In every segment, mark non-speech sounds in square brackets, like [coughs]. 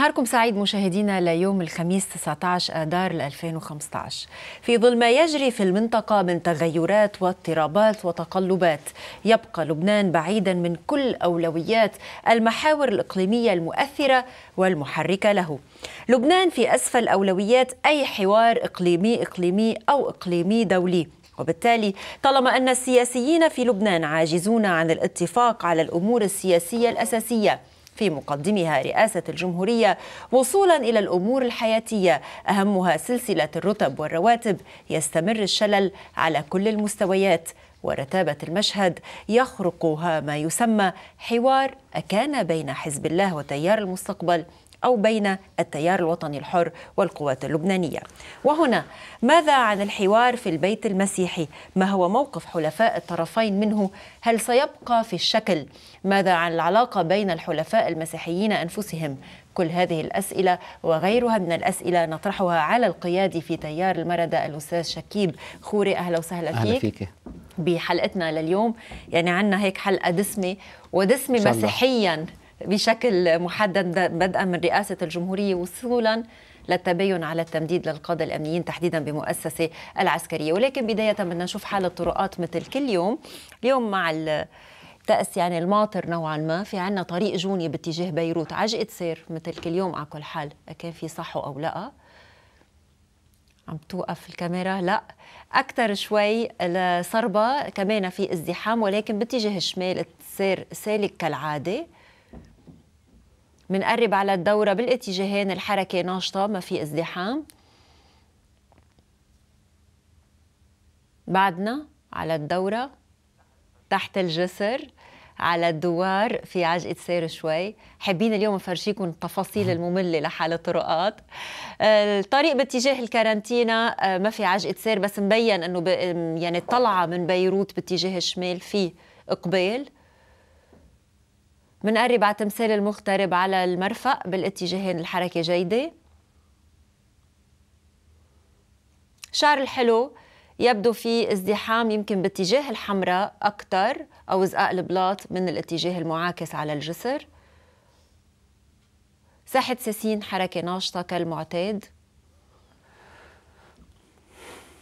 نهاركم سعيد مشاهدينا ليوم الخميس 19 آذار 2015 في ظل ما يجري في المنطقة من تغيرات واضطرابات وتقلبات يبقى لبنان بعيدا من كل أولويات المحاور الإقليمية المؤثرة والمحركة له لبنان في أسفل أولويات أي حوار إقليمي إقليمي أو إقليمي دولي وبالتالي طالما أن السياسيين في لبنان عاجزون عن الاتفاق على الأمور السياسية الأساسية في مقدمها رئاسة الجمهورية وصولا إلى الأمور الحياتية أهمها سلسلة الرتب والرواتب يستمر الشلل على كل المستويات ورتابة المشهد يخرقها ما يسمى حوار أكان بين حزب الله وتيار المستقبل أو بين التيار الوطني الحر والقوات اللبنانية وهنا ماذا عن الحوار في البيت المسيحي ما هو موقف حلفاء الطرفين منه هل سيبقى في الشكل ماذا عن العلاقة بين الحلفاء المسيحيين أنفسهم كل هذه الأسئلة وغيرها من الأسئلة نطرحها على القيادي في تيار المردة الأستاذ شكيب خوري أهلا وسهلا فيك, أهلا فيك. بحلقتنا لليوم يعني عنا هيك حلقة دسمة ودسمة مسيحيا بشكل محدد بدءا من رئاسة الجمهورية وصولا للتباين على التمديد للقادة الأمنيين تحديدا بمؤسسة العسكرية ولكن بداية بدنا نشوف حال الطرقات مثل كل يوم اليوم مع التأس يعني الماطر نوعا ما في عنا طريق جوني باتجاه بيروت عجقة سير مثل كل يوم على كل حال كان في صحو أو لأ عم توقف الكاميرا لا اكثر شوي لصربه كمان في ازدحام ولكن باتجاه الشمال سير سالك كالعاده منقرب على الدورة بالاتجاهين الحركة ناشطة ما في ازدحام بعدنا على الدورة تحت الجسر على الدوار في عجقة سير شوي حابين اليوم نفرجيكم التفاصيل المملة لحال الطرقات الطريق باتجاه الكارانتينا آه، ما في عجقة سير بس مبين انه يعني الطلعة من بيروت باتجاه الشمال في اقبال منقرب على تمثال المغترب على المرفق بالاتجاهين الحركة جيدة شعر الحلو يبدو في ازدحام يمكن باتجاه الحمراء أكثر أو زقاق البلاط من الاتجاه المعاكس على الجسر ساحة ساسين حركة ناشطة كالمعتاد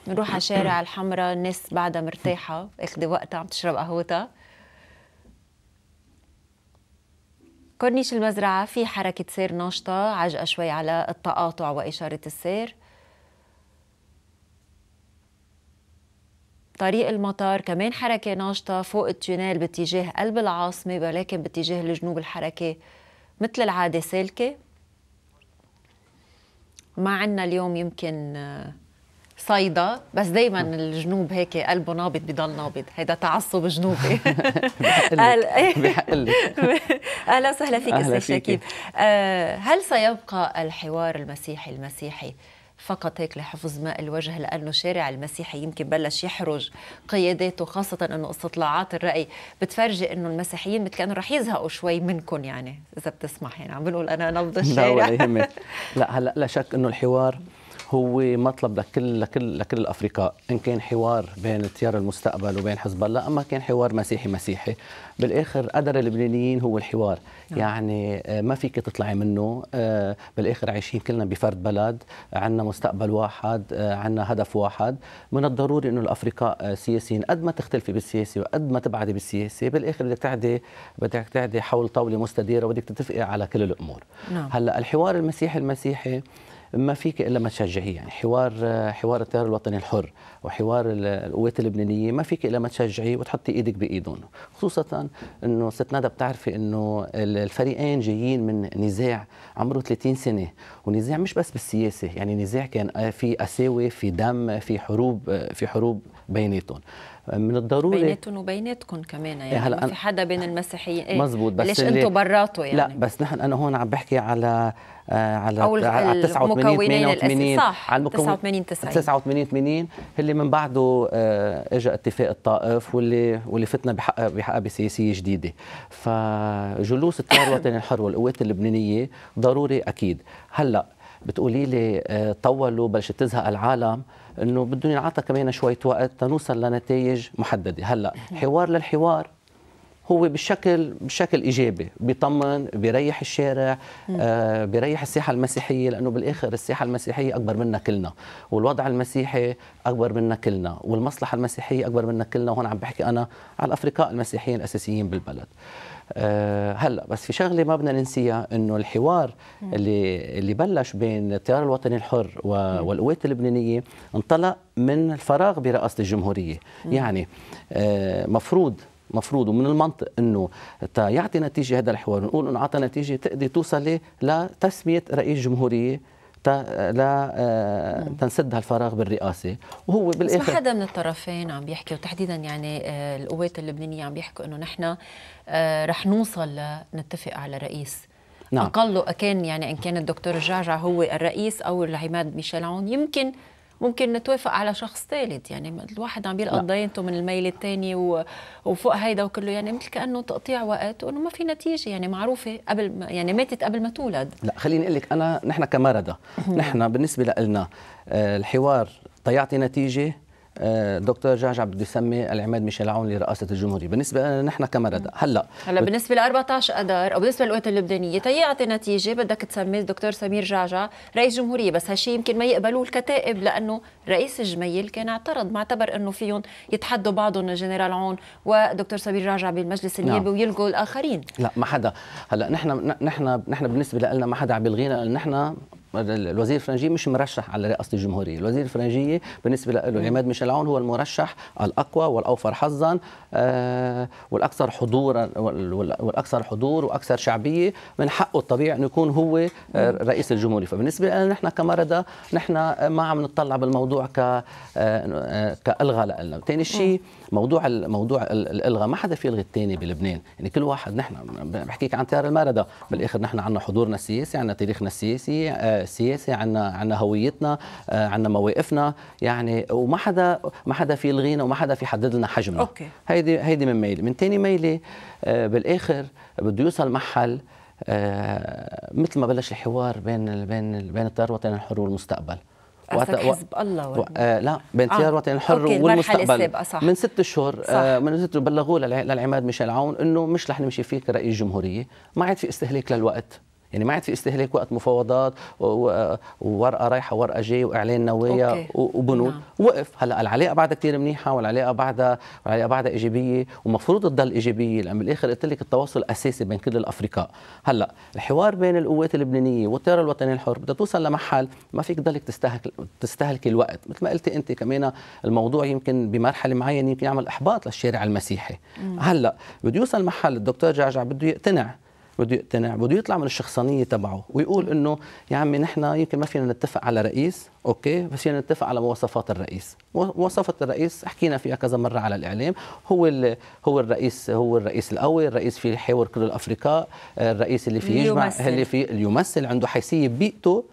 نروح على شارع الحمراء الناس بعدها مرتاحة اخذ وقتها عم تشرب قهوتها كورنيش المزرعة في حركة سير ناشطة عجقة شوي على التقاطع وإشارة السير طريق المطار كمان حركة ناشطة فوق التونيل باتجاه قلب العاصمة ولكن باتجاه الجنوب الحركة مثل العادة سالكة ما عنا اليوم يمكن آه، صيدا بس دايما الجنوب هيك قلبه نابض بضل نابض هيدا تعصب جنوبي [laughs] [laughs] اهلا وسهلا فيك استاذ شكيب آه، هل سيبقى الحوار المسيحي المسيحي فقط هيك لحفظ ماء الوجه لانه شارع المسيحي يمكن بلش يحرج قياداته خاصه انه استطلاعات الراي بتفرجي انه المسيحيين مثل كانه رح يزهقوا شوي منكم يعني اذا بتسمح يعني عم بنقول انا نبض الشارع لا ولا يهمك [laughs] لا هلا لا شك انه الحوار هو مطلب لكل لكل لكل الافرقاء ان كان حوار بين تيار المستقبل وبين حزب الله اما كان حوار مسيحي مسيحي بالاخر قدر اللبنانيين هو الحوار نعم. يعني آه، ما فيك تطلعي منه آه، بالاخر عايشين كلنا بفرد بلد عندنا مستقبل واحد آه، عندنا هدف واحد من الضروري انه الافرقاء سياسيين قد ما تختلفي بالسياسه وقد ما تبعدي بالسياسه بالاخر بدك تعدي بدك تعدي حول طاوله مستديره وبدك تتفقي على كل الامور نعم. هلا الحوار المسيحي المسيحي ما فيك الا ما تشجعيه يعني حوار حوار التيار الوطني الحر وحوار القوات اللبنانيه ما فيك الا ما تشجعيه وتحطي ايدك بايدهم خصوصا انه ست ندى بتعرفي انه الفريقين جايين من نزاع عمره 30 سنه ونزاع مش بس بالسياسه يعني نزاع كان في قساوه في دم في حروب في حروب بيناتهم من الضروري بيناتهم وبيناتكم كمان يعني إيه، هلا في حدا بين المسيحيين ايه مزبوط بس ليش انتم براتوا يعني لا بس نحن انا هون عم بحكي على آه، على أو على 89 88 صح على 89 90 89 80 اللي من بعده آه، اجى اتفاق الطائف واللي واللي فتنا بحق بحق بسياسيه جديده فجلوس الثوره الوطني الحر والقوات اللبنانيه ضروري اكيد هلا بتقولي لي آه، طولوا بلشت تزهق العالم انه بدهم ينعطى كمان شويه وقت تنوصل لنتائج محدده هلا حوار للحوار هو بشكل بشكل ايجابي بيطمن بيريح الشارع آه بيريح الساحه المسيحيه لانه بالاخر الساحه المسيحيه اكبر منا كلنا والوضع المسيحي اكبر منا كلنا والمصلحه المسيحيه اكبر منا كلنا وهون عم بحكي انا على الافرقاء المسيحيين الاساسيين بالبلد آه، هلا بس في شغله ما بدنا ننسيها انه الحوار اللي اللي بلش بين التيار الوطني الحر والقوات اللبنانيه انطلق من الفراغ برئاسه الجمهوريه يعني آه، مفروض مفروض ومن المنطق انه تا يعطي نتيجه هذا الحوار ونقول انه اعطى نتيجه تقدر توصل لتسميه رئيس جمهوريه لا آه، تنسد هالفراغ بالرئاسه وهو بالاخر حدا من الطرفين عم بيحكي وتحديدا يعني آه، القوات اللبنانيه عم بيحكوا انه نحن آه، رح نوصل لنتفق على رئيس نعم. اقله كان يعني ان كان الدكتور الجعجع هو الرئيس او العماد ميشيل عون يمكن ممكن نتوافق على شخص ثالث يعني الواحد عم بيلقى ضينته من الميل الثاني و... وفوق هيدا وكله يعني مثل كانه تقطيع وقت وانه ما في نتيجه يعني معروفه قبل ما يعني ماتت قبل ما تولد لا خليني اقول لك انا نحن كمرضى نحن بالنسبه لنا آه، الحوار طيعتي نتيجه آه، دكتور جعجع بده يسمي العماد ميشيل عون لرئاسه الجمهوريه بالنسبه لنا نحن كمرضى هلا هلا بالنسبه ل 14 اذار او بالنسبه للقوات اللبنانيه تيعطي نتيجه بدك تسمي الدكتور سمير جعجع رئيس جمهوريه بس هالشيء يمكن ما يقبلوه الكتائب لانه رئيس الجميل كان اعترض ما اعتبر انه فيهم يتحدوا بعضهم الجنرال عون ودكتور سمير جعجع بالمجلس نعم. النيابي نعم. ويلغوا الاخرين لا ما حدا هلا نحن نحن نحن بالنسبه لنا ما حدا عم يلغينا نحن الوزير الفرنجي مش مرشح على رئاسه الجمهوريه، الوزير الفرنجي بالنسبه له عماد ميشيل عون هو المرشح الاقوى والاوفر حظا آه، والاكثر حضورا والاكثر حضور واكثر شعبيه، من حقه الطبيعي انه يكون هو آه، رئيس الجمهوريه، فبالنسبه لنا نحن كمرضى نحن ما عم نطلع بالموضوع ك آه، كالغى لنا، ثاني شيء موضوع موضوع الالغاء ما حدا في يلغي الثاني بلبنان يعني كل واحد نحن بحكيك عن تيار المارده بالاخر نحن عندنا حضورنا السياسي عندنا تاريخنا السياسي سياسي آه، السياسي عندنا عندنا هويتنا آه، عندنا مواقفنا يعني وما حدا ما حدا في يلغينا وما حدا في يحدد لنا حجمنا أوكي. هيدي هيدي من ميله من ثاني ميله آه، بالاخر بده يوصل محل مثل ما بلش الحوار بين بين بين التيار الوطني الحر والمستقبل وقت حزب الله و... آه لا بانتيار آه. الوطن الحر أوكي. والمستقبل صح. من ست شهور آه من ست بلغوه للعماد ميشيل عون انه مش رح نمشي فيك رئيس جمهوريه ما عاد في استهلاك للوقت يعني ما عاد في استهلاك وقت مفاوضات وورقه رايحه ورقه جايه واعلان نوايا أوكي. وبنود نعم. وقف هلا العلاقه بعدها كثير منيحه والعلاقه بعدها والعلاقه بعدها ايجابيه ومفروض تضل ايجابيه لان بالاخر قلت لك التواصل اساسي بين كل الافرقاء هلا الحوار بين القوات اللبنانيه والتيار الوطني الحر بدها توصل لمحل ما فيك تضلك تستهلك تستهلك الوقت مثل ما قلتي انت كمان الموضوع يمكن بمرحله معينه يمكن يعمل احباط للشارع المسيحي مم. هلا بده يوصل محل الدكتور جعجع بده يقتنع بده يقتنع بده يطلع من الشخصانيه تبعه ويقول انه يا عمي نحن يمكن ما فينا نتفق على رئيس اوكي بس فينا نتفق على مواصفات الرئيس مواصفات الرئيس حكينا فيها كذا مره على الاعلام هو هو الرئيس هو الرئيس القوي الرئيس فيه يحاور كل الافرقاء الرئيس اللي فيه يجمع اللي فيه يمثل عنده حيثيه بيئته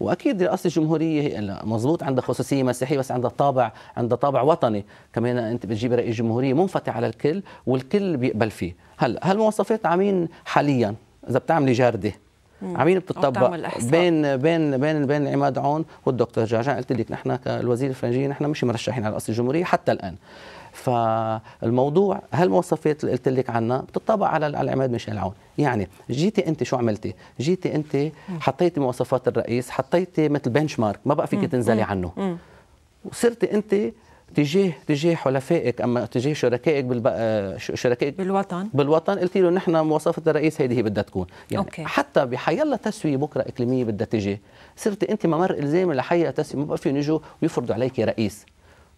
واكيد رئاسه الجمهوريه هي يعني مضبوط عندها خصوصيه مسيحيه بس عندها طابع عندها طابع وطني كمان انت بتجيب رئيس جمهوريه منفتح على الكل والكل بيقبل فيه هلا هالمواصفات عمين حاليا اذا بتعملي جرده عمين بتطبق بين بين بين بين عماد عون والدكتور جعجع قلت لك نحن كالوزير الفرنجي نحن مش مرشحين على رئاسه الجمهوريه حتى الان فالموضوع هالمواصفات اللي قلت لك عنها بتطبق على العماد ميشيل عون يعني جيتي انت شو عملتي جيتي انت حطيتي مواصفات الرئيس حطيتي مثل بنش مارك ما بقى فيك تنزلي عنه وصرتي انت تجاه تجاه حلفائك اما تجاه شركائك بالبقى آه، شركائك بالوطن بالوطن قلت له نحن مواصفه الرئيس هيدي هي بدها تكون يعني أوكي. حتى بحيلا تسويه بكره اقليميه بدها تجي صرت انت ممر الزامي لحيا تسويه ما بقى فيهم يجوا ويفرضوا عليك رئيس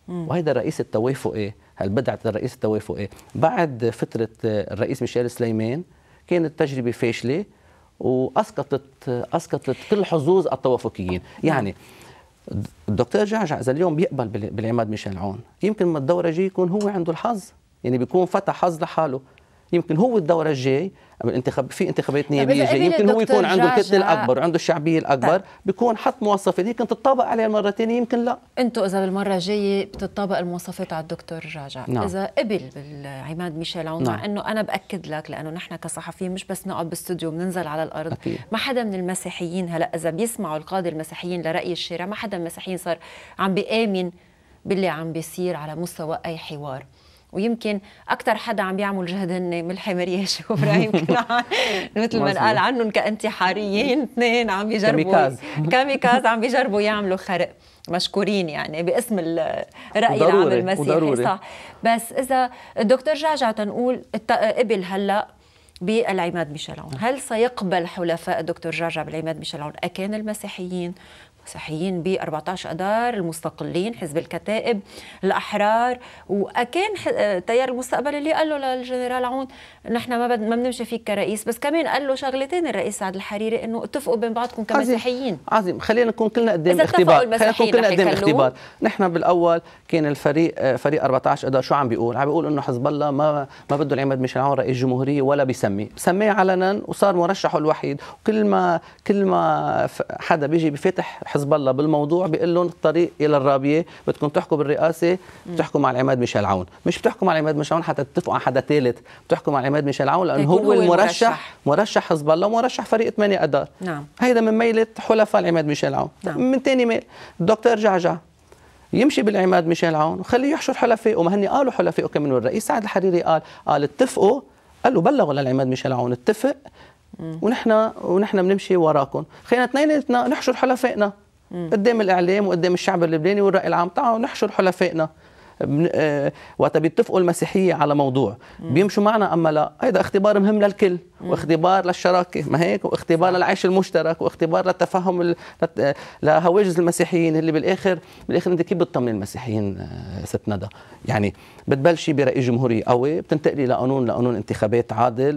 مم. وهيدا الرئيس التوافقي إيه؟ بدعه الرئيس التوافقي إيه؟ بعد فتره الرئيس ميشيل سليمان كانت تجربه فاشله واسقطت اسقطت كل حظوظ التوافقيين يعني الدكتور جعجع اذا اليوم بيقبل بالعماد ميشيل عون يمكن من الدوره الجايه يكون هو عنده الحظ يعني بيكون فتح حظ لحاله يمكن هو الدوره الجاي الانتخاب في انتخابات نيابيه جايه يمكن هو يكون عنده الكتله الاكبر عنده الشعبيه الاكبر طيب. بيكون حط مواصفات يمكن تتطابق عليها مره ثانيه يمكن لا انتم اذا بالمره الجايه بتطابق المواصفات على الدكتور جعجع نعم. اذا قبل بالعماد ميشيل عون نعم. انه انا باكد لك لانه نحن كصحفيين مش بس نقعد بالاستوديو بننزل على الارض أكيد. ما حدا من المسيحيين هلا اذا بيسمعوا القاده المسيحيين لراي الشارع ما حدا من المسيحيين صار عم بيامن باللي عم بيصير على مستوى اي حوار ويمكن اكثر حدا عم بيعمل جهد هن ملحي مرياش [laughs] وابراهيم [laughs] كنعان مثل ما قال عنهم كانتحاريين [laughs] اثنين عم يجربوا كاميكاز كاميكاز عم بيجربوا يعملوا خرق مشكورين يعني باسم الراي العام المسيحي ضروري. صح بس اذا الدكتور جعجع تنقول قبل هلا بالعماد ميشيل هل سيقبل حلفاء الدكتور جعجع بالعماد عون أكان المسيحيين صحيين ب 14 اذار المستقلين حزب الكتائب الاحرار وكان تيار المستقبل اللي قال له للجنرال عون نحن ما بد ما بنمشي فيك كرئيس بس كمان قال له شغلتين الرئيس سعد الحريري انه اتفقوا بين بعضكم كمسيحيين عظيم عظيم. خلينا نكون كلنا قدام اختبار خلينا نكون كلنا قدام اختبار نحن بالاول كان الفريق فريق 14 اذار شو عم بيقول عم بيقول انه حزب الله ما ما بده العماد ميشيل عون رئيس جمهوريه ولا بيسمي سميه علنا وصار مرشحه الوحيد وكل ما كل ما حدا بيجي بفتح حزب الله بالموضوع بيقول لهم الطريق الى الرابيه بدكم تحكوا بالرئاسه بتحكوا مع العماد ميشيل عون مش بتحكوا مع العماد ميشيل عون حتى تتفقوا على حدا ثالث بتحكوا مع العماد ميشيل عون لانه هو, هو المرشح مرشح حزب الله ومرشح فريق 8 اذار نعم هيدا من ميله حلفاء العماد ميشيل عون نعم. من ثاني ميل الدكتور جعجع يمشي بالعماد ميشيل عون وخليه يحشر حلفائه ما هن قالوا حلفائه كمان والرئيس سعد الحريري قال قال اتفقوا قالوا بلغوا للعماد ميشيل عون اتفق ونحن ونحن بنمشي وراكم خلينا اثنيناتنا نحشر حلفائنا قدام الاعلام وقدام الشعب اللبناني والراي العام تعالوا نحشر حلفائنا آه، وقت بيتفقوا المسيحيه على موضوع بيمشوا معنا اما لا هيدا اختبار مهم للكل واختبار للشراكه ما هيك واختبار للعيش المشترك واختبار للتفهم لهواجس المسيحيين اللي بالاخر بالاخر انت كيف بتطمن المسيحيين آه، ست ندى يعني بتبلشي برئيس جمهوري قوي بتنتقلي لقانون لقانون انتخابات عادل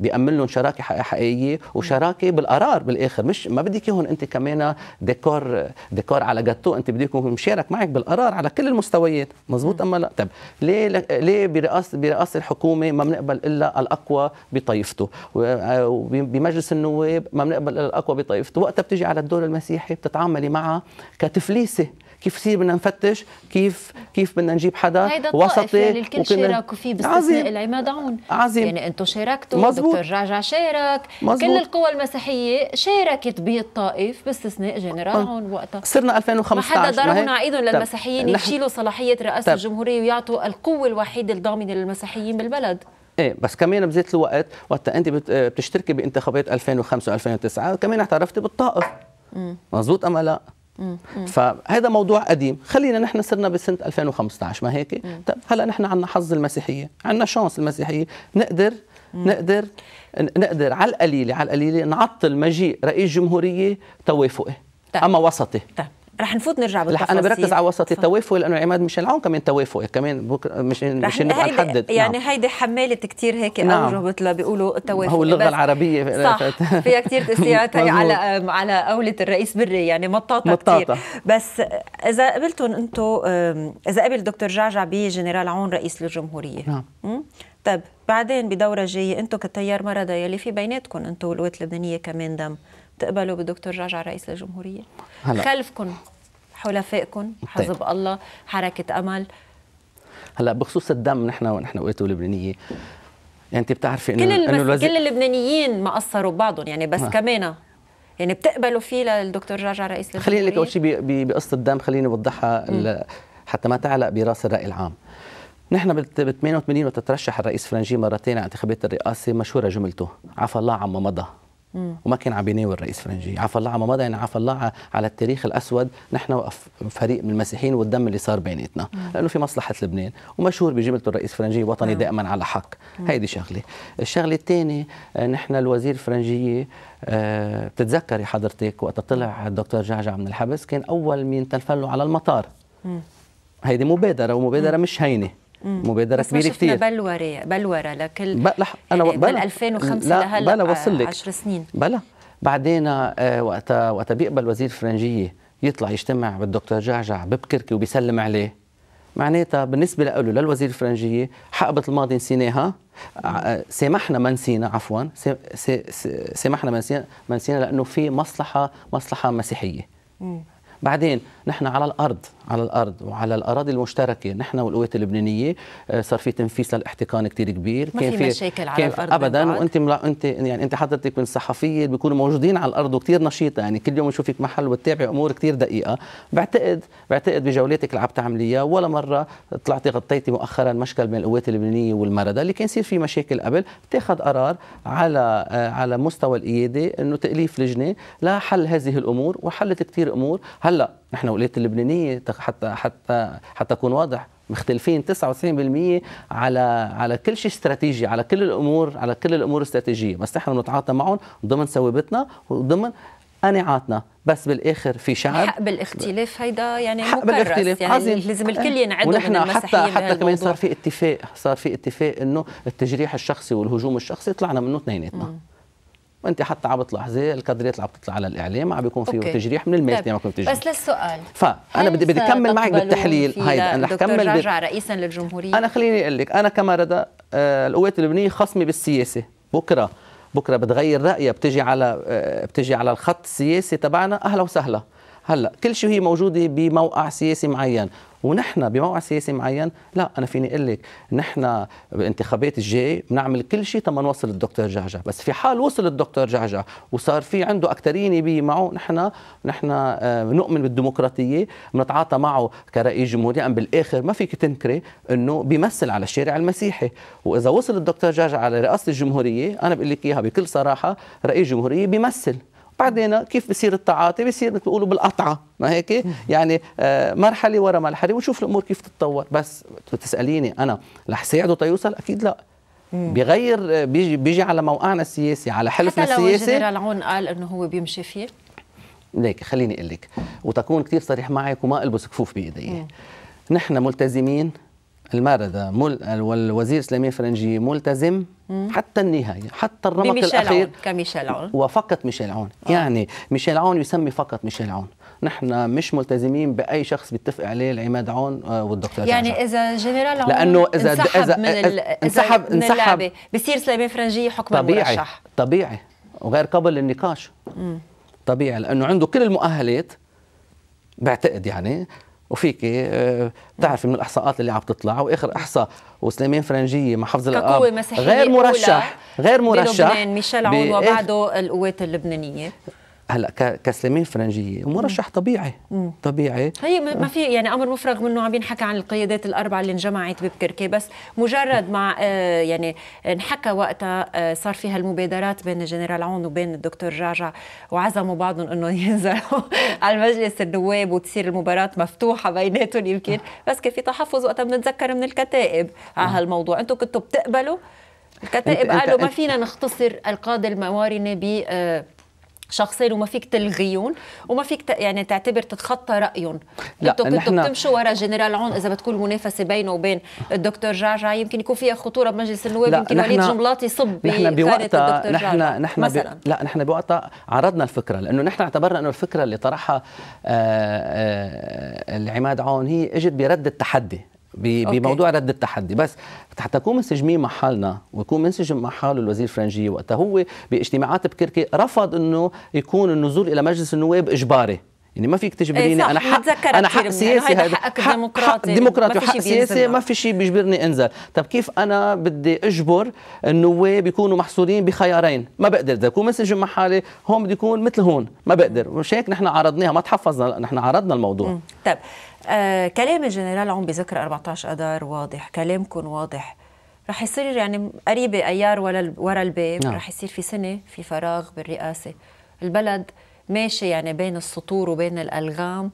بيأمن لهم شراكه حقيقيه وشراكه بالقرار بالاخر مش ما بدك اياهم انت كمان ديكور ديكور على جاتو انت بدك يكون مشارك معك بالقرار على كل المستويات مزبوط اما لا طب ليه ليه برئاسه برئاسه الحكومه ما بنقبل الا الاقوى بطائفته وبمجلس النواب ما بنقبل الا الاقوى بطائفته وقتها بتجي على الدور المسيحي بتتعاملي معها كتفليسه كيف كثير بدنا نفتش كيف كيف بدنا نجيب حدا وسطي اللي يعني الكل وكنا... شاركوا فيه باستثناء العماد عون عظيم يعني انتم شاركتوا مزبوط. دكتور راجع شارك مزبوط. كل القوى المسيحيه شاركت بالطائف باستثناء جنرال عون وقتها صرنا 2015 ما حدا ضربنا على ايدهم للمسيحيين يشيلوا صلاحيه رئاسه الجمهوريه ويعطوا القوه الوحيده الضامنه للمسيحيين بالبلد ايه بس كمان بذات الوقت وقت انت آه، بتشتركي بانتخابات 2005 و2009 كمان اعترفتي بالطائف مزبوط ام لا؟ فهذا موضوع قديم خلينا نحن صرنا بسنه 2015 ما هيك طيب هلا نحن عندنا حظ المسيحيه عندنا شانس المسيحيه نقدر نقدر نقدر على القليله على القليله نعطل مجيء رئيس جمهوريه توافقي طيب. اما وسطي طيب. رح نفوت نرجع بالتفاصيل انا بركز على وسط التوافق لانه عماد مش العون كمان توافق كمان مش مش نبقى نحدد نعم. يعني نعم. هيدي حماله كثير هيك نعم. اوجه مثل بيقولوا التوافق هو اللغه العربيه صح فيها كثير تسيئات [laughs] على على قولة الرئيس بري يعني مطاطه, مطاطة. كثير بس اذا قبلتهم انتم اذا قبل دكتور جعجع بجنرال عون رئيس الجمهوريه نعم طيب بعدين بدوره جايه انتم كتيار مرضى يلي في بيناتكم انتم والقوات اللبنانيه كمان دم تقبلوا بالدكتور رجع رئيس الجمهورية هلا. خلفكم حلفائكم حزب طيب. الله حركة أمل هلا بخصوص الدم نحن ونحن قوته اللبنانيه يعني انت بتعرفي انه كل, المس... إنه الوزي... كل اللبنانيين ما قصروا ببعضهم يعني بس كمان يعني بتقبلوا فيه للدكتور جعجع رئيس خليني لك اول شيء بقصه الدم خليني اوضحها حتى ما تعلق براس الراي العام نحن بال 88 وتترشح الرئيس فرنجي مرتين على انتخابات الرئاسه مشهوره جملته عفى الله عما مضى وما كان عم يناور رئيس فرنجي عفى الله عما مضى يعني عفى الله على التاريخ الاسود نحن فريق من المسيحيين والدم اللي صار بيناتنا لانه في مصلحه لبنان ومشهور بجمله الرئيس فرنجي وطني دائما على حق هيدي شغله الشغله الثانيه آه، نحن الوزير فرنجيه آه، بتتذكري حضرتك وقت طلع الدكتور جعجع من الحبس كان اول مين تنفلوا على المطار هيدي مبادره ومبادره مش هينه مبادره كبيره كتير بلورة بلورة لكل بلا انا يعني بل 2005 لهلا بلا وصل لك 10 سنين بلا بعدين وقتها آه، وقتها بيقبل وزير فرنجيه يطلع يجتمع بالدكتور جعجع ببكركي وبيسلم عليه معناتها بالنسبة له للوزير الفرنجية حقبة الماضي نسيناها آه، سامحنا ما نسينا عفوا سامحنا ما نسينا لأنه في مصلحة مصلحة مسيحية بعدين نحن على الارض على الارض وعلى الاراضي المشتركه نحن والقوات اللبنانيه آه، صار في تنفيذ للاحتقان كثير كبير ما كان في مشاكل على كان الارض ابدا وانت ملا انت يعني انت حضرتك من الصحفيه بيكونوا موجودين على الارض وكثير نشيطه يعني كل يوم بنشوفك محل وتتابع امور كثير دقيقه بعتقد بعتقد بجولاتك اللي عم تعمليها ولا مره طلعتي غطيتي مؤخرا مشكل بين القوات اللبنانيه والمرضى اللي كان يصير في مشاكل قبل بتاخذ قرار على آه، على مستوى القياده انه تاليف لجنه لحل هذه الامور وحلت كثير امور هل هلا نحن والولايات اللبنانيه حتى حتى حتى اكون واضح مختلفين 99% على على كل شيء استراتيجي على كل الامور على كل الامور استراتيجيه بس نحن بنتعاطى معهم ضمن ثوابتنا وضمن قناعاتنا بس بالاخر في شعب حق بالاختلاف هيدا يعني حق مكرس بالاختلاف يعني عظيم. لازم الكل ينعدوا ونحن من حتى حتى كمان صار في اتفاق صار في اتفاق انه التجريح الشخصي والهجوم الشخصي طلعنا منه اثنيناتنا وانت حتى عم بطلع زي الكادريات اللي عم تطلع على الاعلام عم بيكون في تجريح من الميت طيب، ما كنت تجريح بس للسؤال فانا بدي بدي اكمل معك بالتحليل هيدا انا رح اكمل رجع رئيسا للجمهوريه انا خليني اقول لك انا كما رضا آه، القوات اللبنانيه خصمي بالسياسه بكره بكره بتغير رايها بتجي على آه، بتجي على الخط السياسي تبعنا اهلا وسهلا هلا كل شيء هي موجوده بموقع سياسي معين ونحن بموقع سياسي معين لا انا فيني اقول لك نحن بالانتخابات الجاي بنعمل كل شيء تما نوصل الدكتور جعجع بس في حال وصل الدكتور جعجع وصار في عنده اكثريه نيابيه معه نحن نحن آه، نؤمن بالديمقراطيه بنتعاطى معه كرئيس جمهوريه ام بالاخر ما فيك تنكري انه بيمثل على الشارع المسيحي واذا وصل الدكتور جعجع على رئاسه الجمهوريه انا بقول لك اياها بكل صراحه رئيس جمهوريه بيمثل بعدين كيف بصير التعاطي بصير مثل بيقولوا بالقطعه ما هيك يعني آه، مرحله ورا مرحله ونشوف الامور كيف تتطور بس تساليني انا رح ساعده تيوصل اكيد لا بغير بيجي بيجي على موقعنا السياسي على حلفنا السياسي حتى لو السياسي الجنرال قال انه هو بيمشي فيه ليك خليني اقول لك وتكون كثير صريح معك وما البس كفوف بايدي نحن ملتزمين المارده مل... والوزير سليمان فرنجي ملتزم مم. حتى النهايه حتى الرمق الاخير عون. كميشيل عون وفقط ميشيل عون آه. يعني ميشيل عون يسمي فقط ميشيل عون نحن مش ملتزمين باي شخص بيتفق عليه العماد عون آه، والدكتور يعني جعجع. اذا جنرال عون لانه اذا انسحب إذا من إذا انسحب من انسحب بصير سليمان فرنجي حكم طبيعي مرشح. طبيعي وغير قابل للنقاش مم. طبيعي لانه عنده كل المؤهلات بعتقد يعني وفيك بتعرفي آه، من الاحصاءات اللي عم تطلع واخر احصاء وسليمان فرنجيه مع حفظ الالقاب غير مرشح غير مرشح ميشيل عون وبعده القوات اللبنانيه هلا كسلمين فرنجيه ومرشح طبيعي طبيعي هي ما في يعني امر مفرغ منه عم ينحكى عن القيادات الاربعه اللي انجمعت ببكركي بس مجرد مع آه، يعني انحكى وقتها آه، صار فيها المبادرات بين الجنرال عون وبين الدكتور جعجع وعزموا بعضهم انه [laughs] ينزلوا على مجلس النواب وتصير المباراه مفتوحه بيناتهم يمكن بس كان في تحفظ وقتها بنتذكر من الكتائب على هالموضوع انتم كنتوا بتقبلوا الكتائب قالوا ما فينا نختصر القاده الموارنه ب آه، شخصين وما فيك تلغيهم وما فيك يعني تعتبر تتخطى رايهم لا انتوا كنتوا بتمشوا ورا جنرال عون اذا بتكون المنافسه بينه وبين الدكتور جعجع يمكن يكون فيها خطوره بمجلس النواب يمكن وليد جملاط يصب نحن بوقتها نحن نحن مثلا ب... لا نحن بوقتها عرضنا الفكره لانه نحن اعتبرنا انه الفكره اللي طرحها آآ آه، آآ آه، العماد عون هي اجت برد التحدي بموضوع رد التحدي بس حتى نكون منسجمين مع حالنا ويكون منسجم مع حاله الوزير فرنجي وقتها هو باجتماعات بكركي رفض انه يكون النزول الى مجلس النواب اجباري يعني ما فيك تجبريني إيه، انا حق انا حق سياسي هذا حقك حق ديمقراطي ديمقراطي وحق سياسي ما في شيء بيجبرني انزل طب كيف انا بدي اجبر النواب يكونوا محصورين بخيارين ما بقدر اذا بكون منسجم مع حالي هون بدي يكون مثل هون ما بقدر مش هيك نحن عرضناها ما تحفظنا نحن عرضنا الموضوع طيب آه كلام الجنرال عم بذكر 14 اذار واضح كلامكم واضح رح يصير يعني قريبه ايار ولا ورا الباب نعم. رح يصير في سنه في فراغ بالرئاسه البلد ماشي يعني بين السطور وبين الالغام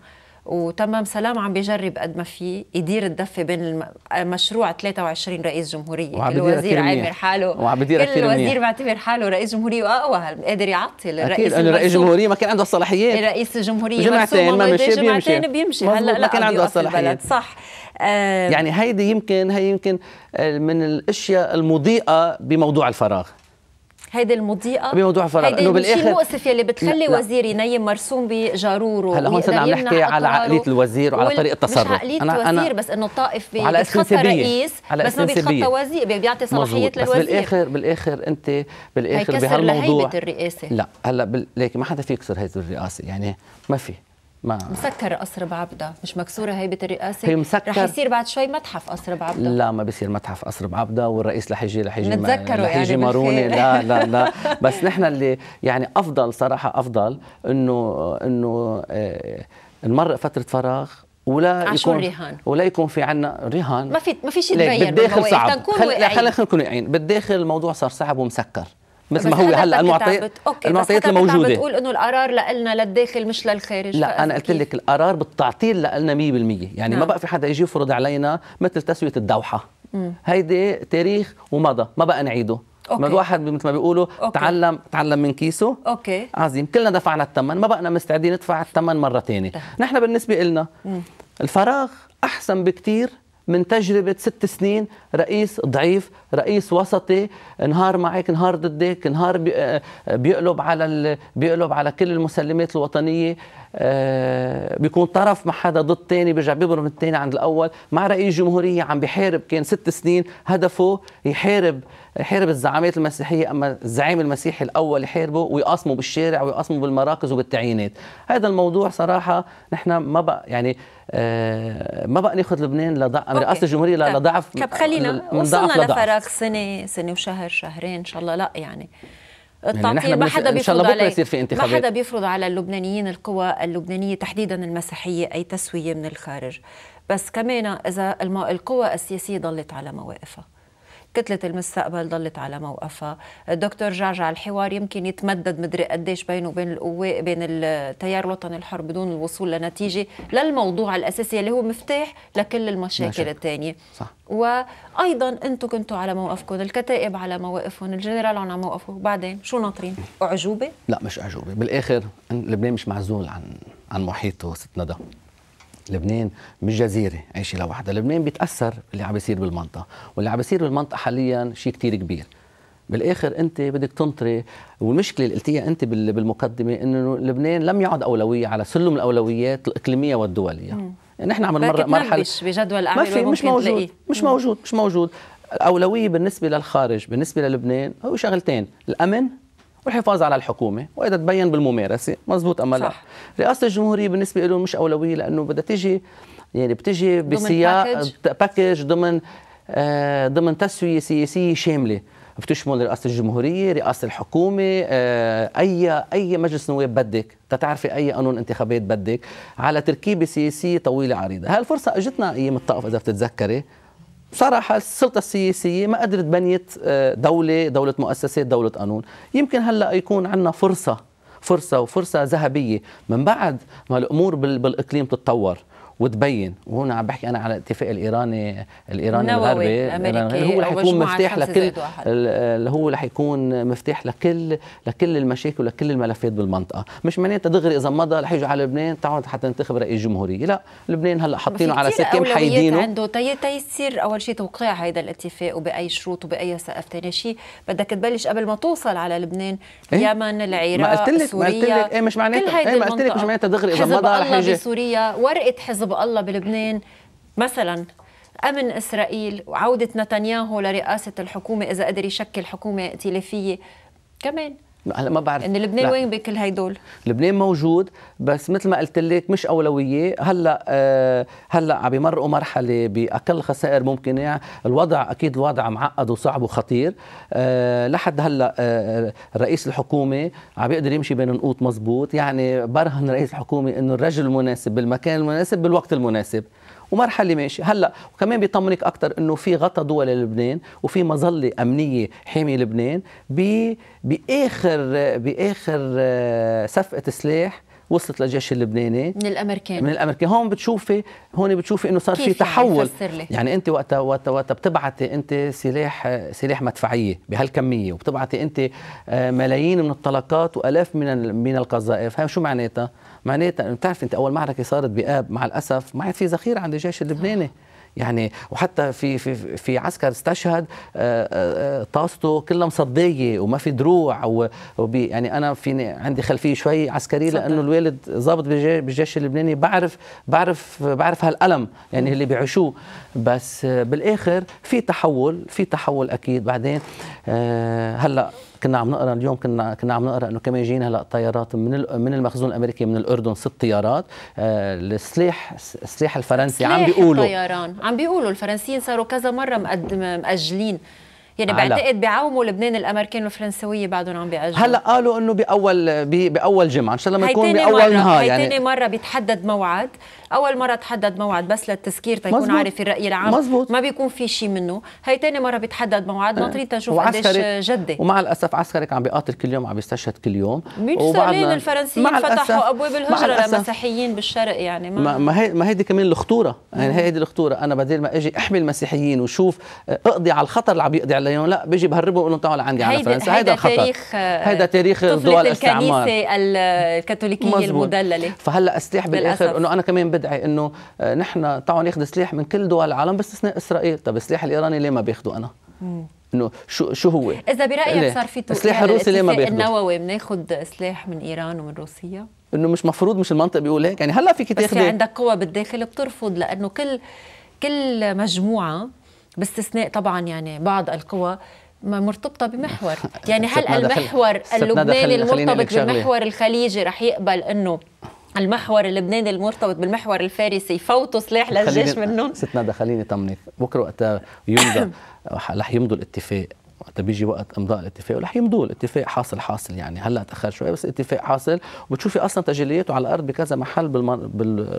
وتمام سلام عم بيجرب قد ما في يدير الدفه بين مشروع 23 رئيس جمهوريه كل وزير عامر حاله وعم بدير كل وزير بعتبر حاله رئيس جمهوريه واقوى قادر يعطل الرئيس أكيد رئيس جمهوريه ما كان عنده الصلاحيات رئيس الجمهوريه جمعتين ما مشي بيمشي جمعتين بيمشي هلا ما كان عنده الصلاحيات صح آه يعني هيدي يمكن هي يمكن آه، من الاشياء المضيئه بموضوع الفراغ هيدي المضيئه بموضوع فرق انه بالاخر شيء مؤسف يلي بتخلي لا. وزير ينيم مرسوم بجاروره هلا هون صرنا عم نحكي على عقليه الوزير وعلى طريقه تصرف مش عقليه أنا وزير بس انه الطائف بيتخطى رئيس على بس ما بيتخطى وزير بيعطي صلاحيات للوزير بس بالاخر بالاخر انت بالاخر بهالموضوع لهيبة الرئاسه لا هلا لكن ما حدا في يكسر هيدي الرئاسه يعني ما في ما مسكر قصر بعبده مش مكسوره هيبه الرئاسه هي مسكر رح يصير بعد شوي متحف قصر بعبده لا ما بيصير متحف قصر بعبده والرئيس رح يجي رح يجي نتذكره رح يعني يجي يعني ماروني لا [laughs] لا لا بس نحن اللي يعني افضل صراحه افضل انه انه آه، نمرق فتره فراغ ولا يكون رهان ولا يكون في عنا رهان ما في ما في شيء يتغير بالداخل صعب خلينا خلينا نكون واعيين بالداخل الموضوع صار صعب ومسكر مثل ما هو هلا المعطيات المعطيات الموجوده بتقول انه القرار لنا للداخل مش للخارج لا انا قلت لك القرار بالتعطيل لنا 100% يعني نعم. ما بقى في حدا يجي يفرض علينا مثل تسويه الدوحه هيدي تاريخ ومضى ما بقى نعيده أوكي. ما الواحد مثل ما بيقولوا تعلم تعلم من كيسه اوكي عظيم كلنا دفعنا الثمن ما بقنا مستعدين ندفع الثمن مره ثانيه نعم. نحن بالنسبه لنا الفراغ احسن بكثير من تجربة ست سنين رئيس ضعيف رئيس وسطي نهار معك نهار ضدك نهار آه، بيقلب على ال... بيقلب على كل المسلمات الوطنية آه، بيكون طرف مع حدا ضد تاني بيرجع بيبرم التاني عند الأول مع رئيس جمهورية عم بيحارب كان ست سنين هدفه يحارب يحارب الزعامات المسيحيه اما الزعيم المسيحي الاول يحاربه ويقاسمه بالشارع ويقاسمه بالمراكز وبالتعيينات هذا الموضوع صراحه نحن ما بقى يعني آه ما بقى ناخذ لبنان لضعف رئاسه الجمهوريه طيب. لضعف طب خلينا وصلنا لفراغ سنه سنه وشهر شهرين ان شاء الله لا يعني, يعني التعطيل يعني ما حدا بيفرض علي ما حدا بيفرض على اللبنانيين القوى اللبنانيه تحديدا المسيحيه اي تسويه من الخارج بس كمان اذا القوى السياسيه ضلت على مواقفها كتلة المستقبل ضلت على موقفها الدكتور جعجع الحوار يمكن يتمدد مدري قديش بينه وبين القوة بين التيار الوطني الحر بدون الوصول لنتيجة للموضوع الأساسي اللي هو مفتاح لكل المشاكل الثانية وأيضا أنتم كنتوا على موقفكم الكتائب على مواقفهم الجنرال على موقفه وبعدين شو ناطرين أعجوبة؟ لا مش أعجوبة بالآخر لبنان مش معزول عن عن محيطه ست ندى لبنان مش جزيرة عايشة لوحدها لبنان بيتأثر اللي عم بيصير بالمنطقة واللي عم بيصير بالمنطقة حاليا شيء كتير كبير بالاخر انت بدك تنطري والمشكله اللي قلتيها انت بالمقدمه انه لبنان لم يعد اولويه على سلم الاولويات الاقليميه والدوليه مم. يعني نحن عم نمر مرحله بجدول ما في مش موجود تلاقيه. مش موجود مش موجود الاولويه بالنسبه للخارج بالنسبه للبنان هو شغلتين الامن والحفاظ على الحكومه واذا تبين بالممارسه مزبوط اما صح. لا رئاسه الجمهوريه بالنسبه له مش اولويه لانه بدها تيجي يعني بتجي بسياق باكج ضمن آه ضمن تسويه سياسيه شامله بتشمل رئاسه الجمهوريه، رئاسه الحكومه، آه اي اي مجلس نواب بدك، تتعرفي اي قانون انتخابات بدك، على تركيبه سياسيه طويله عريضه، هالفرصه اجتنا ايام الطائف اذا بتتذكري بصراحه السلطه السياسيه ما قدرت بنيت آه، دوله دوله مؤسسات دوله قانون يمكن هلا يكون عندنا فرصه فرصه وفرصه ذهبيه من بعد ما الامور بالاقليم تتطور وتبين وهنا عم بحكي انا على الاتفاق الايراني الايراني الغربي الامريكي هو رح يكون مفتاح لكل اللي هو رح يكون مفتاح لكل لكل المشاكل ولكل الملفات بالمنطقه مش معناتها دغري اذا مضى رح يجوا على لبنان تعود حتى ننتخب رئيس جمهوريه لا لبنان هلا حاطينه على سكه محيدينه عنده تيصير طيب، طيب، طيب، اول شيء توقيع هذا الاتفاق وباي شروط وباي سقف ثاني شيء بدك تبلش قبل ما توصل على لبنان إيه؟ العراق ما قلت لك ما قلت لك ايه مش معناتها ايه ما قلت لك مش معناتها دغري اذا مضى رح يجي سوريا ورقه حزب سبق الله بلبنان مثلا أمن إسرائيل وعودة نتنياهو لرئاسة الحكومة إذا قدر يشكل حكومة ائتلافية كمان هلا ما بعرف ان لبنان وين بكل هيدول؟ لبنان موجود بس مثل ما قلت لك مش اولويه هلا أه هلا عم بمرقوا مرحله باقل خسائر ممكنه يعني الوضع اكيد الوضع معقد وصعب وخطير أه لحد هلا أه, آه، رئيس الحكومه عم بيقدر يمشي بين نقوط مزبوط يعني برهن رئيس الحكومه انه الرجل المناسب بالمكان المناسب بالوقت المناسب ومرحله ماشي هلا وكمان بيطمنك اكثر انه في غطى دول لبنان وفي مظله امنيه حامي لبنان باخر باخر آه، صفقه سلاح وصلت للجيش اللبناني من الامريكان من الامريكان هون بتشوفي هون بتشوفي انه صار في يعني؟ تحول يعني, يعني انت وقتها وقتها وقتها بتبعتي انت سلاح سلاح مدفعيه بهالكميه وبتبعتي انت آه، ملايين من الطلقات والاف من من القذائف هاي شو معناتها معناتها بتعرف انت اول معركه صارت باب مع الاسف ما عاد في ذخيره عند الجيش اللبناني يعني وحتى في في في عسكر استشهد آه، آه، آه، طاسته كلها مصديه وما في دروع يعني انا في عندي خلفيه شوي عسكريه لانه الوالد ضابط بالجيش اللبناني بعرف بعرف بعرف هالالم يعني اللي بيعيشوه بس بالاخر في تحول في تحول اكيد بعدين هلا كنا عم نقرا اليوم كنا كنا عم نقرا انه كمان جايين هلا طيارات من من المخزون الامريكي من الاردن ست طيارات آه، السلاح السلاح الفرنسي عم بيقولوا طيران عم بيقولوا الفرنسيين صاروا كذا مره مقدم مأجلين يعني بعتقد بيعوموا لبنان الامريكان والفرنسويه بعدهم عم بيأجلوا هلا قالوا انه باول باول جمعه ان شاء الله ما يكون باول نهار يعني هي تاني مره بيتحدد موعد اول مره تحدد موعد بس للتسكير تيكون مزبوط. عارف الراي العام مزبوط. ما بيكون في شيء منه هي ثاني مره بيتحدد موعد ناطرين تنشوف قديش جدي ومع الاسف عسكرك عم بيقاتل كل يوم عم بيستشهد كل يوم وبعدين الفرنسيين فتحوا ابواب الهجره للمسيحيين بالشرق يعني ما ما هي ما هيدي كمان الخطوره يعني هيدي الخطوره انا بدل ما اجي احمي المسيحيين وشوف آه، اقضي على الخطر اللي عم يقضي عليهم لا بيجي بهربهم بقول لهم تعالوا لعندي على فرنسا هيدا الخطر آه، هيدا تاريخ دول الاستعمار الكنيسه الكاثوليكيه المدلله فهلا استيح بالاخر انه انا كمان بدعي انه آه، نحن تعالوا ناخذ سلاح من كل دول العالم باستثناء اسرائيل، طب السلاح الايراني ليه ما باخذه انا؟ انه شو شو هو؟ اذا برايك صار في السلاح يعني الروسي ليه ما بياخذه؟ النووي بناخذ سلاح من ايران ومن روسيا؟ انه مش مفروض مش المنطق بيقول هيك يعني هلا فيك تاخذي بس في عندك قوى بالداخل بترفض لانه كل كل مجموعه باستثناء طبعا يعني بعض القوى ما مرتبطه بمحور [laughs] يعني هل المحور اللبناني المرتبط بمحور الخليجي رح يقبل انه المحور اللبناني المرتبط بالمحور الفارسي فوتوا سلاح للجيش منهم ستنا دخليني خليني طمنك بكره وقتها يمضى [coughs] رح يمضوا الاتفاق وقت بيجي وقت امضاء الاتفاق ورح يمضوا الاتفاق حاصل حاصل يعني هلا تاخر شوي بس الاتفاق حاصل وبتشوفي اصلا تجلياته على الارض بكذا محل بالمن...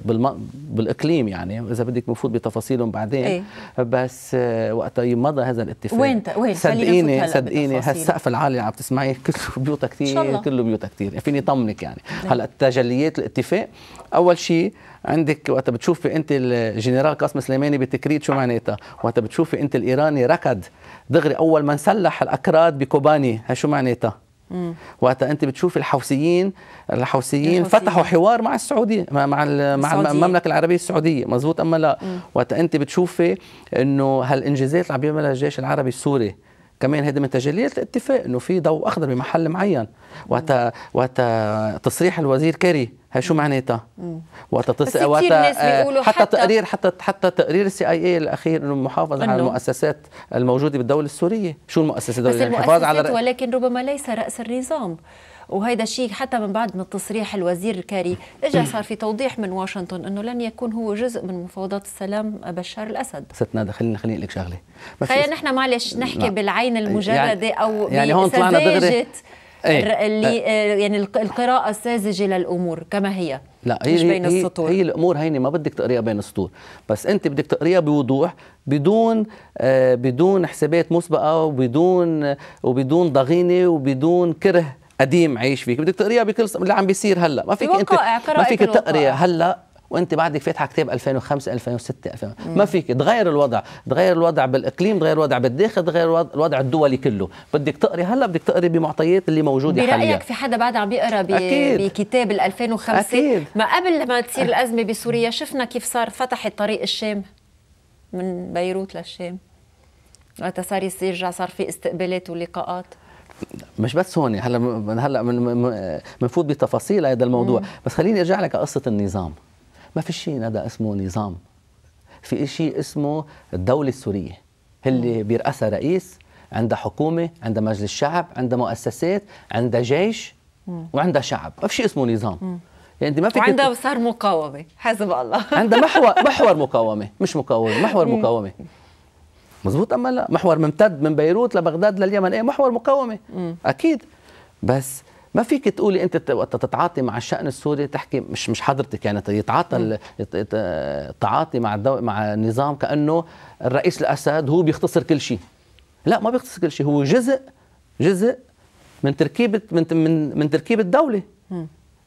بال... بالاقليم يعني اذا بدك بنفوت بتفاصيلهم بعدين ايه؟ بس آه، وقت يمضى هذا الاتفاق وين ت... وين صدقيني صدقيني هالسقف العالي اللي عم تسمعي [laughs] كله بيوتها كثير كله بيوتها كثير فيني طمنك يعني ايه؟ هلا تجليات الاتفاق اول شيء عندك وقت بتشوفي انت الجنرال قاسم سليماني بتكريت شو معناتها وقت بتشوفي انت الايراني ركض دغري اول ما نسلح الاكراد بكوباني هاي شو معناتها وقتها انت بتشوف الحوثيين الحوثيين فتحوا حوار مع السعوديه مع مع, السعودية. المملكه العربيه السعوديه مزبوط اما لا وقتها انت بتشوفي انه هالانجازات اللي عم بيعملها الجيش العربي السوري كمان هذا من تجليات الاتفاق انه في ضوء اخضر بمحل معين وقت وقت تصريح الوزير كاري هي شو معناتها؟ وقت تص... وقت... حتى, حتى تقرير حتى حتى تقرير السي اي اي الاخير انه المحافظه على المؤسسات الموجوده بالدوله السوريه، شو المؤسسه الدوليه؟ بس يعني المؤسسات على ولكن ربما ليس راس النظام وهذا الشيء حتى من بعد من تصريح الوزير الكاري اجى صار في توضيح من واشنطن انه لن يكون هو جزء من مفاوضات السلام بشار الاسد ست خليني خليني اقول لك شغله خلينا نحن معلش نحكي لا. نعم. بالعين يعني المجرده يعني او يعني هون طلعنا دغري أيه. اللي إيه. أه يعني القراءة الساذجة للأمور كما هي لا هي مش بين هي السطور هي الأمور هيني ما بدك تقريها بين السطور بس أنت بدك تقريها بوضوح بدون آه بدون حسابات مسبقة وبدون وبدون ضغينة وبدون كره قديم عايش فيك بدك تقريها بكل اللي عم بيصير هلا ما فيك انت ما فيك تقري هلا وانت بعدك فاتحه كتاب 2005 2006 2000 ما فيك تغير الوضع تغير الوضع بالاقليم تغير الوضع بالداخل تغير الوضع الدولي كله بدك تقري هلا بدك تقري بمعطيات اللي موجوده حاليا برايك في حدا بعد عم بيقرا بكتاب 2005 أكيد. ما قبل ما تصير الازمه بسوريا شفنا كيف صار فتحت طريق الشام من بيروت للشام وقتها صار يرجع صار في استقبالات ولقاءات مش بس هون هلا من هلا من بنفوت بتفاصيل هذا الموضوع مم. بس خليني ارجع لك قصه النظام ما في شيء هذا اسمه نظام في شيء اسمه الدوله السوريه اللي بيرأسها رئيس عندها حكومه عندها مجلس شعب عندها مؤسسات عندها جيش وعندها شعب ما في شيء اسمه نظام مم. يعني انت ما فيك وعندها صار مقاومه حسب الله عندها محور محور مقاومه مش مقاومه محور مقاومه مزبوط أما لا محور ممتد من بيروت لبغداد لليمن إيه محور مقاومة أكيد بس ما فيك تقولي انت وقت تتعاطي مع الشان السوري تحكي مش مش حضرتك يعني يتعاطى التعاطي مع الدو... مع النظام كانه الرئيس الاسد هو بيختصر كل شيء لا ما بيختصر كل شيء هو جزء جزء من تركيبه من من, من تركيبه الدوله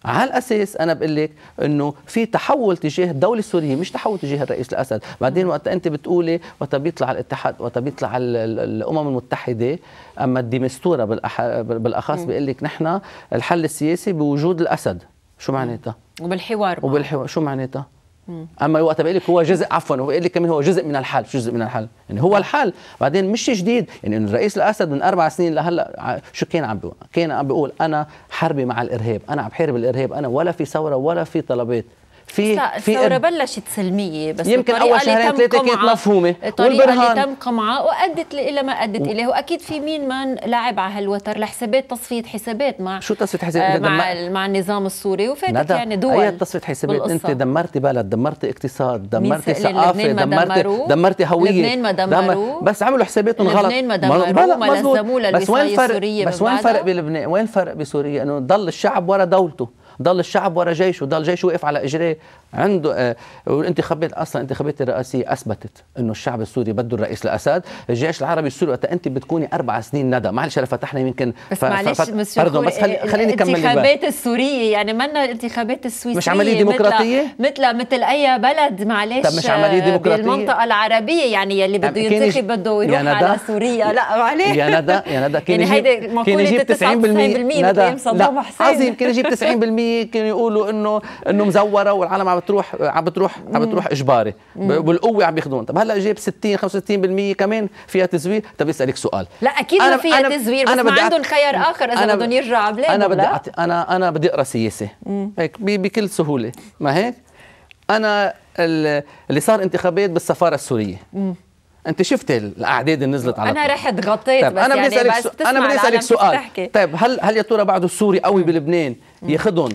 على الاساس انا بقول لك انه في تحول تجاه الدوله السوريه مش تحول تجاه الرئيس الاسد بعدين وقت انت بتقولي وقت بيطلع الاتحاد وقت بيطلع الامم المتحده اما الديمستوره بالاخص بيقول لك نحن الحل السياسي بوجود الاسد شو معناتها وبالحوار وبالحوار شو معناتها اما وقت بقول لك هو جزء عفوا هو لك كمان هو جزء من الحل جزء من الحل يعني هو الحل بعدين مش جديد يعني الرئيس الاسد من اربع سنين لهلا شو كان عم بيقول كان عم بيقول انا حربي مع الارهاب انا عم بحارب الارهاب انا ولا في ثوره ولا في طلبات في في الثوره بلشت سلميه بس يمكن اول شهرين ثلاثه كانت مفهومه الطريقه اللي تم قمعها وادت الى ما ادت اليه واكيد في مين ما لعب على هالوتر لحسابات تصفيه حسابات مع شو تصفيه حسابات آه، مع, مع النظام السوري وفاتت يعني دول اي تصفيه حسابات انت دمرتي بلد دمرتي اقتصاد دمرتي ثقافه دمرتي دمرتي هويه لبنان ما دمروا بس عملوا حساباتهم غلط لبنان ما دمروا ما لزموه للوصايه السوريه بس وين فرق بلبنان وين فرق بسوريا انه ضل الشعب ورا دولته ضل الشعب ورا جيشه ضل جيشه واقف على اجريه عنده آه، والانتخابات اصلا الانتخابات الرئاسيه اثبتت انه الشعب السوري بده الرئيس الاسد، الجيش العربي السوري وقت انت بتكوني اربع سنين ندى، معلش فتحنا يمكن بس ف... معلش ف... بس خلي... خليني اكمل الانتخابات السوريه يعني منا الانتخابات السويسريه مش عمليه ديمقراطيه؟ مثل مثل اي بلد معلش طب مش عمليه آه، ديمقراطيه بالمنطقه العربيه يعني يلي يعني بده ينتخب بده يروح على سوريا لا معلش يا ندى يا ندى كان يجيب كان يجيب 90% ندى عظيم كان يجيب 90% كانوا يقولوا انه انه مزوره والعالم عم بتروح عم بتروح عم بتروح اجباري بالقوه عم ياخذون طب هلا جاب 60 65% كمان فيها تزوير طب يسالك سؤال لا اكيد ما فيها تزوير بس ما عندهم خيار اخر اذا بدهم يرجعوا بلادهم انا بدي انا انا بدي اقرا سياسه هيك بكل سهوله ما هيك انا اللي صار انتخابات بالسفاره السوريه مم. انت شفت الاعداد اللي نزلت على انا رحت غطيت طيب بس انا بدي يعني اسالك انا بدي اسالك سؤال طيب هل هل يا ترى بعده السوري قوي بلبنان ياخذهم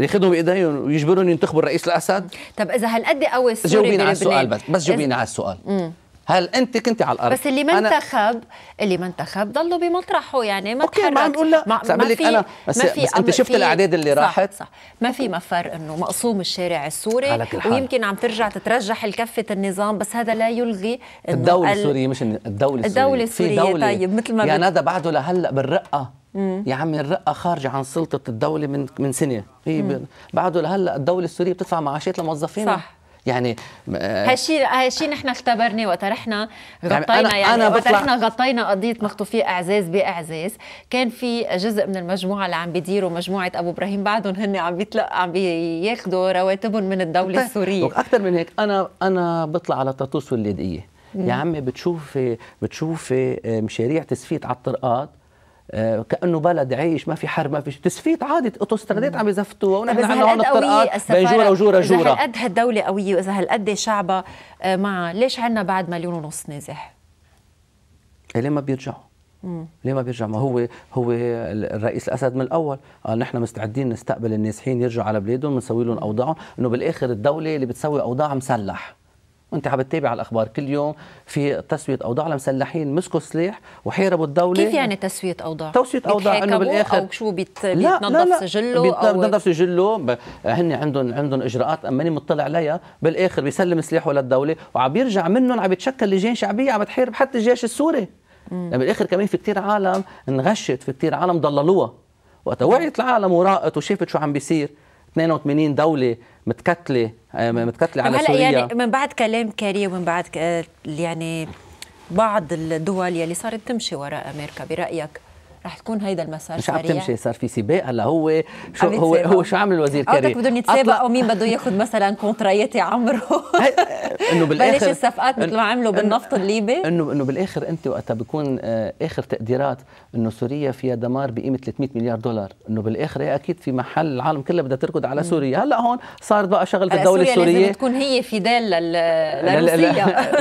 ياخذهم بايديهم ويجبرهم ينتخبوا الرئيس الاسد طب اذا هالقد إيه قوي السوري جاوبيني على السؤال بس بس إز... على السؤال مم. هل انت كنت على الارض بس اللي ما انتخب اللي ما انتخب ضلوا بمطرحه يعني ما اوكي ما نقول لا ما, ما في انا بس, ما في بس انت شفت الاعداد اللي صح راحت صح ما في مفر انه مقسوم الشارع السوري ويمكن عم ترجع تترجح الكفة النظام بس هذا لا يلغي الدولة السورية مش الدولة السورية الدولة السورية طيب مثل ما يعني هذا بعده لهلا بالرقة يا عمي الرقه خارجه عن سلطه الدوله من من سنه هي ب... بعده لهلا الدوله السوريه بتدفع معاشات لموظفينها صح يعني هالشيء آه، هالشيء نحن اختبرناه وقت رحنا يعني غطينا يعني, أنا وقت رحنا غطينا قضيه مخطوفي اعزاز باعزاز كان في جزء من المجموعه اللي عم بيديروا مجموعه ابو ابراهيم بعدهم هن عم بيتلقى عم بياخذوا رواتبهم من الدوله طيب، السوريه اكثر من هيك انا انا بطلع على طاطوس واللاذقيه يا عمي بتشوفي بتشوفي آه، مشاريع تسفيت على الطرقات آه، كانه بلد عايش ما في حرب ما في تسفيت عادي اوتوسترادات عم يزفتوها ونحن عم عندنا الطرقات بين جوره وجوره جوره اذا هالقد هالدوله قويه واذا هالقد شعبها آه، معها ليش عندنا بعد مليون ونص نازح؟ إيه، ليه ما بيرجعوا؟ ليه ما بيرجع ما هو هو الرئيس الاسد من الاول قال نحن مستعدين نستقبل النازحين يرجعوا على بلادهم بنسوي لهم اوضاعهم انه بالاخر الدوله اللي بتسوي اوضاع مسلح وانت عم تتابع الاخبار كل يوم في تسويه اوضاع لمسلحين مسكوا سلاح وحاربوا الدوله كيف يعني تسويه اوضاع؟ تسويه اوضاع انه بالاخر او شو بيت... بيتنظف لا لا سجله بيتنظف أو... سجله ب... هن عندهم عندهم اجراءات ماني مطلع عليها بالاخر بيسلم سلاحه للدوله وعم بيرجع منهم عم يتشكل لجان شعبيه عم تحارب حتى الجيش السوري يعني بالاخر كمان في كثير عالم انغشت في كثير عالم ضللوها وقت وعيت العالم وراقت وشافت شو عم بيصير 82 دوله متكتله آه، متكتله على سوريا يعني من بعد كلام كاري ومن بعد آه، يعني بعض الدول يلي صارت تمشي وراء امريكا برايك رح تكون هيدا المسار مش عم تمشي صار في سباق هلا هو شو هو هو شو عمل الوزير كريم بدهم يتسابقوا مين بده ياخذ مثلا كونترايتي عمرو [laughs] انه بالاخر بلش الصفقات مثل ما عملوا بالنفط الليبي انه انه بالاخر انت وقتها بيكون آه، اخر تقديرات انه سوريا فيها دمار بقيمه 300 مليار دولار انه بالاخر هي اكيد في محل العالم كله بدها تركض على سوريا هلا هون صارت بقى شغله الدوله سوريا السوريه لازم تكون هي فدال للروسيه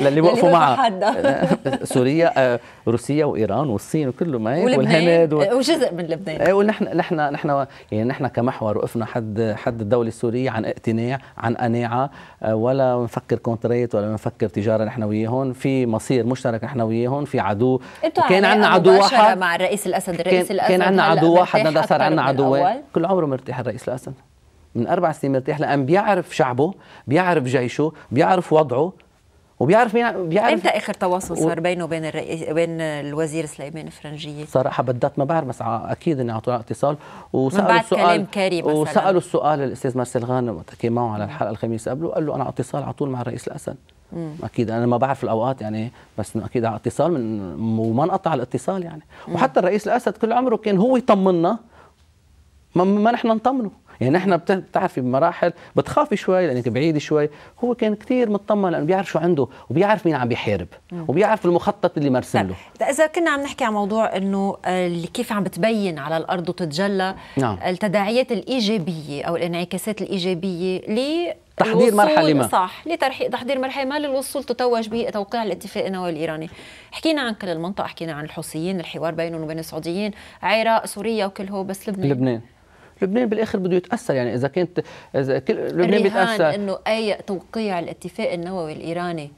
للي [laughs] وقفوا معها [laughs] سوريا آه، روسيا وايران والصين وكله ما هي والهند و... وجزء من لبنان ايه ونحن نحن نحن يعني نحن كمحور وقفنا حد حد الدوله السوريه عن اقتناع عن قناعه آه، ولا بنفكر كونتريت ولا بنفكر تجاره نحن وياهم في مصير مشترك نحن وياهم في عدو كان عندنا عدو واحد مع الرئيس الاسد الرئيس الاسد كان عندنا عدو واحد ندى صار عندنا عدوين كل عمره مرتاح الرئيس الاسد من اربع سنين مرتاح لان بيعرف شعبه بيعرف جيشه بيعرف وضعه وبيعرف مين بيعرف امتى اخر تواصل صار بينه وبين الرئيس بين الوزير سليمان فرنجيه؟ صراحه بدات ما بعرف بس اكيد اني اعطونا اتصال وسالوا بعد السؤال كلام كاري مثلا وسالوا السؤال الاستاذ مارسيل غانم وقت كان معه على الحلقه الخميس قبله قال له انا اتصال على طول مع الرئيس الاسد مم. اكيد انا ما بعرف الاوقات يعني بس اكيد على اتصال من وما انقطع الاتصال يعني مم. وحتى الرئيس الاسد كل عمره كان هو يطمنا ما, ما نحن نطمنه يعني احنا بتعرفي بمراحل بتخافي شوي لانك بعيد شوي هو كان كثير مطمن لانه بيعرف شو عنده وبيعرف مين عم بيحارب وبيعرف المخطط اللي مرسم له طيب، اذا كنا عم نحكي عن موضوع انه آه، كيف عم بتبين على الارض وتتجلى نعم. التداعيات الايجابيه او الانعكاسات الايجابيه ل تحضير مرحلة ما صح لترحيق تحضير مرحلة ما للوصول تتوج به توقيع الاتفاق النووي الإيراني حكينا عن كل المنطقة حكينا عن الحوثيين الحوار بينهم وبين السعوديين عراق سوريا وكل هو بس لبنان لبنان لبنان بالاخر بده يتاثر يعني اذا كانت اذا كل لبنان بيتاثر انه اي توقيع الاتفاق النووي الايراني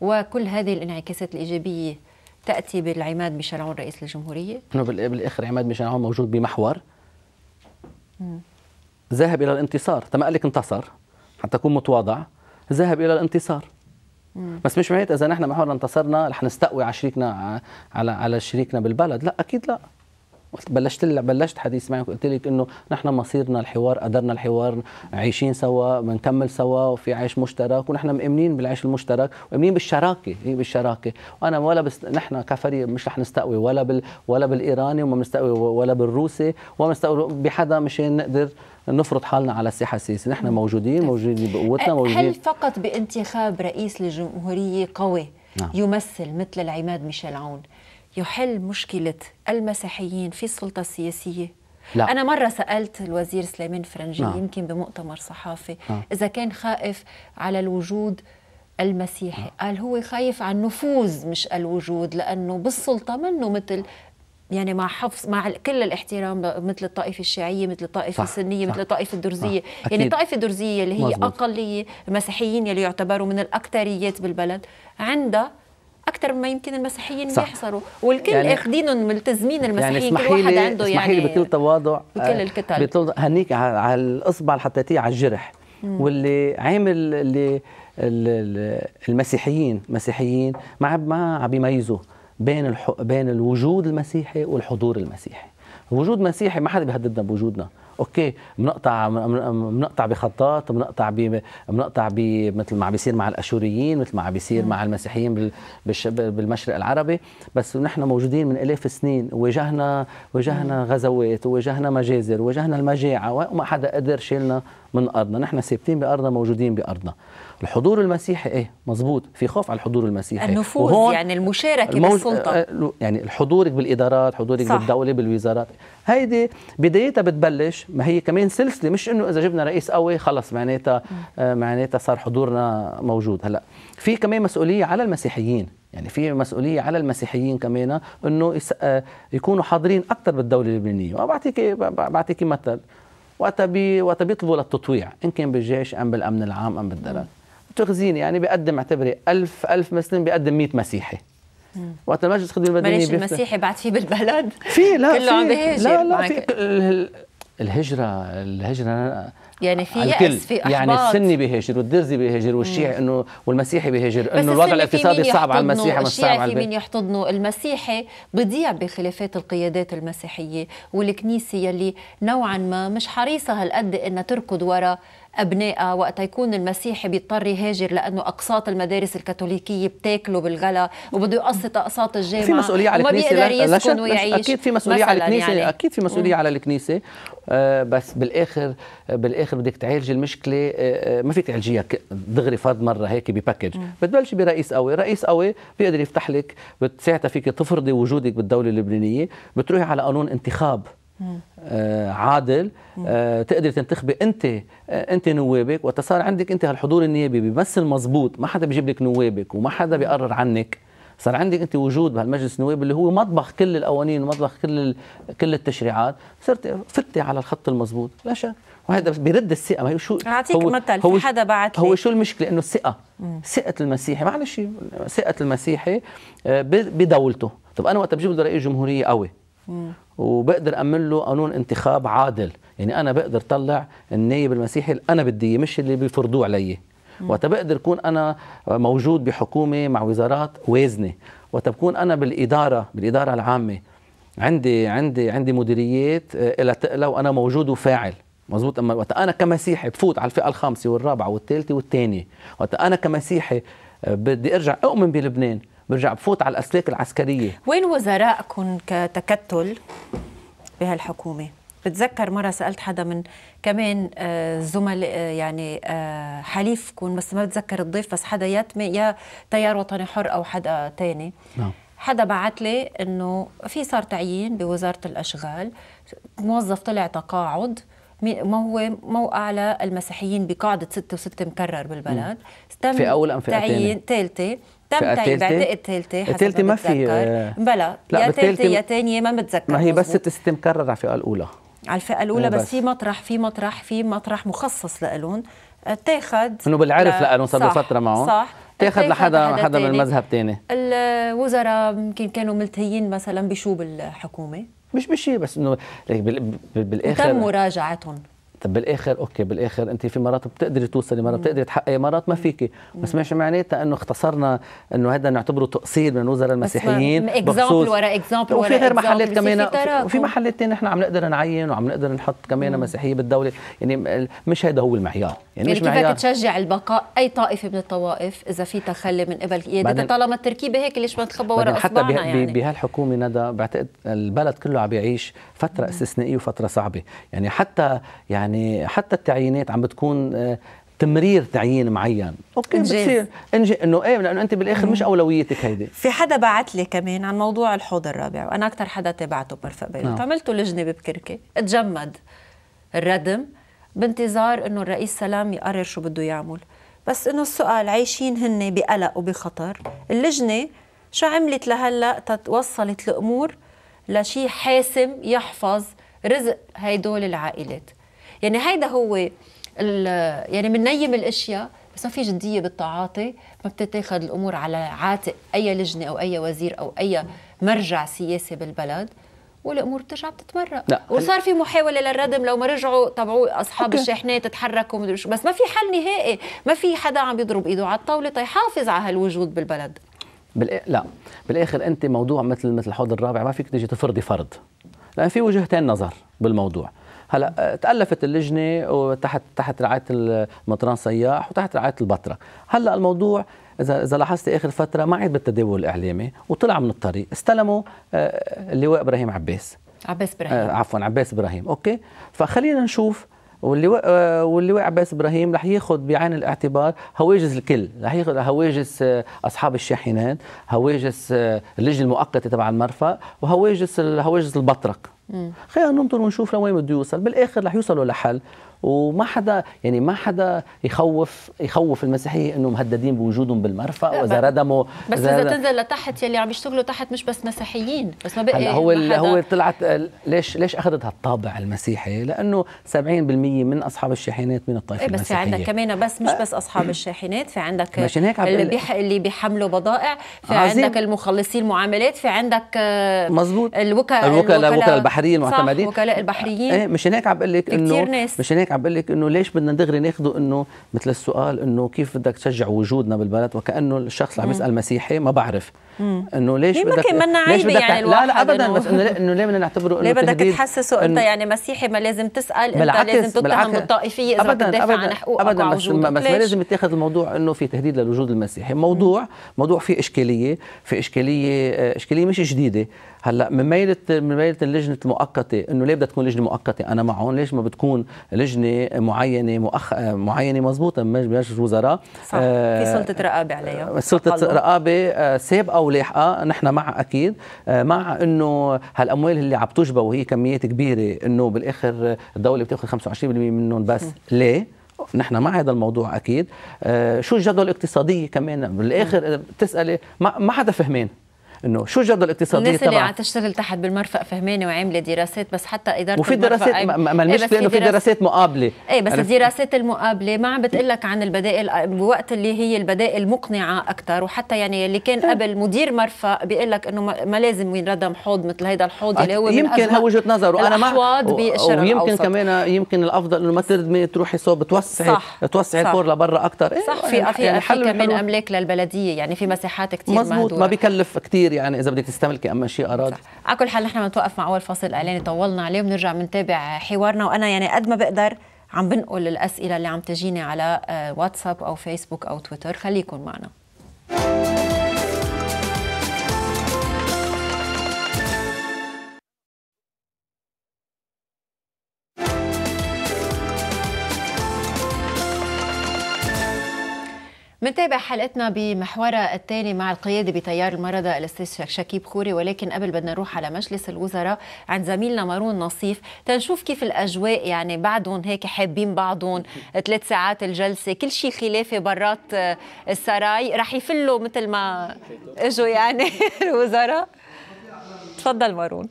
وكل هذه الانعكاسات الايجابيه تاتي بالعماد عون رئيس الجمهوريه؟ انه بالاخر عماد عون موجود بمحور ذهب الى الانتصار، تما قال لك انتصر حتى اكون متواضع، ذهب الى الانتصار مم. بس مش معناتها اذا نحن محور انتصرنا رح نستقوي على شريكنا على على شريكنا بالبلد، لا اكيد لا قلت بلشت بلشت حديث معك قلت لك انه نحن مصيرنا الحوار قدرنا الحوار عايشين سوا بنكمل سوا وفي عيش مشترك ونحن مؤمنين بالعيش المشترك ومؤمنين بالشراكه هي إيه بالشراكه وانا ولا بس نحن كفريق مش رح نستقوي ولا بال ولا بالايراني وما بنستقوي ولا بالروسي وما بنستقوي بحدا مشان نقدر نفرض حالنا على الساحه السياسيه، نحن موجودين موجودين بقوتنا موجودين هل فقط بانتخاب رئيس لجمهوريه قوي نعم. يمثل مثل العماد ميشيل عون يحل مشكلة المسيحيين في السلطة السياسية لا. أنا مرة سألت الوزير سليمان فرنجي نعم. يمكن بمؤتمر صحافي نعم. إذا كان خائف على الوجود المسيحي نعم. قال هو خايف على النفوذ مش الوجود لأنه بالسلطة منه مثل يعني مع حفظ مع كل الاحترام مثل الطائفة الشيعية مثل الطائفة السنية مثل الطائفة الدرزية صح. آه، يعني الطائفة الدرزية اللي هي مزبوط. أقلية المسيحيين اللي يعتبروا من الأكثريات بالبلد عندها اكثر ما يمكن المسيحيين صح. بيحصروا والكل يعني اخذينهم ملتزمين يعني المسيحيين يعني كل واحد عنده يعني لي بكل تواضع آه، بكل الكتل بتوض... هنيك على الاصبع اللي حطيتيه على الجرح مم. واللي عامل اللي المسيحيين مسيحيين ما عم بيميزوا بين الح... بين الوجود المسيحي والحضور المسيحي وجود مسيحي ما حدا بيهددنا بوجودنا اوكي بنقطع بنقطع بخطات بنقطع بنقطع مثل ما عم بيصير مع الاشوريين مثل ما عم بيصير مع المسيحيين بالمشرق العربي بس نحن موجودين من الاف السنين واجهنا واجهنا غزوات وواجهنا مجازر واجهنا المجاعه وما حدا قدر شيلنا من ارضنا نحن ثابتين بارضنا موجودين بارضنا الحضور المسيحي ايه مظبوط في خوف على الحضور المسيحي النفوذ يعني المشاركه بالسلطه آه، يعني حضورك بالادارات حضورك صح. بالدوله بالوزارات هيدي بدايتها بتبلش ما هي كمان سلسله مش انه اذا جبنا رئيس قوي خلص معناتها آه معناتها صار حضورنا موجود هلا في كمان مسؤوليه على المسيحيين يعني في مسؤوليه على المسيحيين كمان انه يس... آه يكونوا حاضرين اكثر بالدوله اللبنانيه وبعطيك بعطيك مثل وقتها بي... وقتها بيطلبوا للتطويع ان كان بالجيش ام بالامن العام ام بالدلال تخزين يعني بيقدم اعتبري ألف ألف مسلم بيقدم 100 مسيحي وقت المجلس الخدمي المدني معلش المسيحي بعد في بالبلد في لا كله عم لا لا في الهجرة الهجرة يعني في يأس في يعني أحباط يعني السني بيهاجر والدرزي بيهاجر والشيعي انه والمسيحي بيهاجر انه الوضع الاقتصادي صعب على المسيحي مش صعب على مين يحتضنه المسيحي بضيع بخلافات القيادات المسيحية والكنيسة يلي نوعا ما مش حريصة هالقد انها تركض ورا أبنائها وقت يكون المسيحي بيضطر يهاجر لأنه أقساط المدارس الكاثوليكية بتاكله بالغلا وبده يقسط أقساط الجامعة في مسؤولية على الكنيسة لا, لا أكيد في مسؤولية على الكنيسة يعني. أكيد في مسؤولية على الكنيسة آه بس بالآخر آه، بالآخر بدك تعالج المشكلة آه, آه، ما فيك تعالجيها دغري فرض مرة هيك بباكج بتبلشي برئيس قوي رئيس قوي بيقدر يفتح لك ساعتها فيك تفرضي وجودك بالدولة اللبنانية بتروحي على قانون انتخاب آه، عادل آه، تقدر تنتخبي انت آه، انت نوابك وقت صار عندك انت هالحضور النيابي بيمثل مزبوط ما حدا بيجيب لك نوابك وما حدا بيقرر عنك صار عندك انت وجود بهالمجلس النواب اللي هو مطبخ كل القوانين ومطبخ كل كل التشريعات صرت فتي على الخط المزبوط لا شك وهذا بيرد الثقه ما هي شو اعطيك مثل هو حدا بعت هو شو المشكله انه الثقه ثقه المسيحي معلش ثقه المسيحي بدولته طب انا وقت بجيب له رئيس جمهوريه قوي وبقدر أمن له قانون انتخاب عادل يعني أنا بقدر طلع النائب المسيحي اللي أنا بدي مش اللي بيفرضوه علي وقتها بقدر أكون أنا موجود بحكومة مع وزارات وازنة وتكون بكون أنا بالإدارة بالإدارة العامة عندي عندي عندي مديريات آه، لها تقلى وأنا موجود وفاعل مزبوط اما وقت انا كمسيحي بفوت على الفئه الخامسه والرابعه والثالثه والثانيه وقت انا كمسيحي آه، بدي ارجع اؤمن بلبنان برجع بفوت على الاسلاك العسكريه وين وزرائكم كتكتل بهالحكومه بتذكر مره سالت حدا من كمان آه، زملاء آه، يعني آه، حليفكم بس ما بتذكر الضيف بس حدا يا يا تيار وطني حر او حدا تاني نعم حدا بعت لي انه في صار تعيين بوزاره الاشغال موظف طلع تقاعد ما هو موقع على المسيحيين بقاعدة 6 و6 مكرر بالبلد في أول أم في تعيين ثالثة تمتعي بعتقد ثالثه الثالثه ما في آه. بلا يا ثالثه يا ثانيه ما بتذكر ما هي بس ست مكرر على الفئه الاولى على الفئه الاولى آه، بس, بس في مطرح في مطرح في مطرح مخصص لالون آه، تاخد انه بالعرف لالون صار له فتره معه صح تاخذ لحدا حدا من مذهب ثاني الوزراء يمكن كانوا ملتهيين مثلا بشو بالحكومه مش بشيء بس انه بالاخر تم مراجعتهم طب بالاخر اوكي بالاخر انت في مرات بتقدري توصلي مرات بتقدري تحققي مرات ما فيكي بس مش معناتها انه اختصرنا انه هذا نعتبره تقصير من وزراء المسيحيين اكزامبل ورا اكزامبل وفي غير محلات كمان وفي محلات ثانيه نحن عم نقدر نعين وعم نقدر نحط كمان مسيحيه بالدوله يعني مش هذا هو المعيار يعني, يعني مش كيف بدك تشجع البقاء اي طائفه من الطوائف اذا في تخلي من قبل يعني طالما التركيبه هيك ليش ما تخبى ورا حتى بها يعني. بهالحكومه ندى بعتقد البلد كله عم بيعيش فتره استثنائيه وفتره صعبه يعني حتى يعني يعني حتى التعيينات عم بتكون آه، تمرير تعيين معين اوكي إنجاز. بتصير انجي انه ايه لانه انت بالاخر مش اولويتك هيدي في حدا بعت لي كمان عن موضوع الحوض الرابع وانا اكثر حدا تابعته برفق بيروت نعم. عملته لجنه ببكركي تجمد الردم بانتظار انه الرئيس سلام يقرر شو بده يعمل بس انه السؤال عايشين هن بقلق وبخطر اللجنه شو عملت لهلا توصلت الامور لشيء حاسم يحفظ رزق هيدول العائلات يعني هيدا هو يعني بننيم الاشياء بس ما في جديه بالتعاطي ما بتتاخذ الامور على عاتق اي لجنه او اي وزير او اي مرجع سياسي بالبلد والامور بترجع بتتمرق لا. وصار في محاوله للردم لو ما رجعوا تبعوا اصحاب الشاحنات تحركوا بس ما في حل نهائي ما في حدا عم يضرب ايده على الطاوله تيحافظ طيب على هالوجود بالبلد بال... لا بالاخر انت موضوع مثل مثل حوض الرابع ما فيك تيجي تفرضي فرض لان في وجهتين نظر بالموضوع هلا آه، تالفت اللجنه وتحت تحت رعايه المطران سياح وتحت رعايه البتراء هلا الموضوع اذا اذا لاحظت اخر فتره ما عاد بالتداول الاعلامي وطلع من الطريق استلموا آه، آه، اللواء ابراهيم عباس عباس ابراهيم عفوا عباس ابراهيم اوكي فخلينا نشوف واللي و... آه، واللي عباس ابراهيم رح ياخذ بعين الاعتبار هواجس الكل رح ياخذ هواجس آه، اصحاب الشاحنات هواجس آه، اللجنه المؤقته تبع المرفأ وهواجس هواجس البطرق خلينا ننطر ونشوف لوين بده يوصل بالاخر رح يوصلوا لحل وما حدا يعني ما حدا يخوف يخوف المسيحيه انه مهددين بوجودهم بالمرفأ واذا ردموا بس اذا تنزل لتحت يلي عم يشتغلوا تحت مش بس مسيحيين بس ما بقي هلا هو ما هو طلعت ليش ليش اخذت هالطابع المسيحي؟ لانه 70% من اصحاب الشاحنات من الطائفه المسيحيه بس في عندك كمان بس مش أه. بس اصحاب الشاحنات في عندك مشان هيك اللي, بيح... اللي بيحملوا بضائع في عزيم. عندك المخلصين المعاملات في عندك آه، مظبوط الوكلاء الوكلاء البحريين المعتمدين وكلاء البحريين إيه، مشان هيك عم بقول لك انه مشان هيك عم بقول لك انه ليش بدنا دغري ناخده انه مثل السؤال انه كيف بدك تشجع وجودنا بالبلد وكانه الشخص اللي عم يسال مسيحي ما بعرف انه ليش بدك ليش بدك يعني لا لا ابدا بس انه انه ليه بدنا نعتبره انه ليه بدك تحسسه انت يعني مسيحي ما لازم تسال انت لازم تتهم بالطائفيه اذا بدك تدافع عن حقوقك ابدا بس, بس ما لازم يتاخذ الموضوع انه في تهديد للوجود المسيحي موضوع موضوع فيه اشكاليه في اشكاليه اشكاليه مش جديده هلا من ميله من ميله اللجنه المؤقته انه ليه بدها تكون لجنه مؤقته انا معهم ليش ما بتكون لجنه معينه مؤخ... معينه مضبوطه من مجلس الوزراء صح آه... في سلطه رقابه عليها آه، سلطه أقلو. رقابه سابقه ولاحقه نحن مع اكيد آه، مع انه هالاموال اللي عم تجبى وهي كميات كبيره انه بالاخر الدوله بتاخذ 25% منهم بس م. ليه؟ نحن مع هذا الموضوع اكيد آه شو الجدول الاقتصادي كمان بالاخر بتسالي ما, ما حدا فهمان انه شو جد الاقتصاديه الناس اللي عم تشتغل تحت بالمرفق فهمانه وعامله دراسات بس حتى اداره وفي دراسات إيه، ما المشكله انه في دراسات مقابله ايه بس الدراسات المقابله ما عم بتقول لك عن البدائل بوقت اللي هي البدائل مقنعه اكثر وحتى يعني اللي كان إيه. قبل مدير مرفق بيقول لك انه ما لازم ينردم حوض مثل هيدا الحوض اللي هو يمكن هو وجهه نظر وانا مع ويمكن كمان يمكن الافضل انه ما تردمي تروحي صوب توسعي صح توسعي الفور لبرا اكثر إيه، صح في يعني في يعني كمان املاك للبلديه يعني في مساحات كثير مضبوط ما بيكلف كثير غير يعني اذا بدك تستملكي اما شيء اراد على كل حال نحن بنتوقف مع اول فاصل اعلاني طولنا عليه وبنرجع بنتابع حوارنا وانا يعني قد ما بقدر عم بنقل الاسئله اللي عم تجيني على آه، واتساب او فيسبوك او تويتر خليكم معنا منتابع حلقتنا بمحورها الثاني مع القيادة بتيار المرضى الاستاذ شكيب خوري ولكن قبل بدنا نروح على مجلس الوزراء عند زميلنا مارون نصيف تنشوف كيف الاجواء يعني بعدهم هيك حابين بعضهم ثلاث ساعات الجلسه كل شيء خلافي برات آه، السراي رح يفلوا مثل ما اجوا يعني [laughs] الوزراء تفضل مارون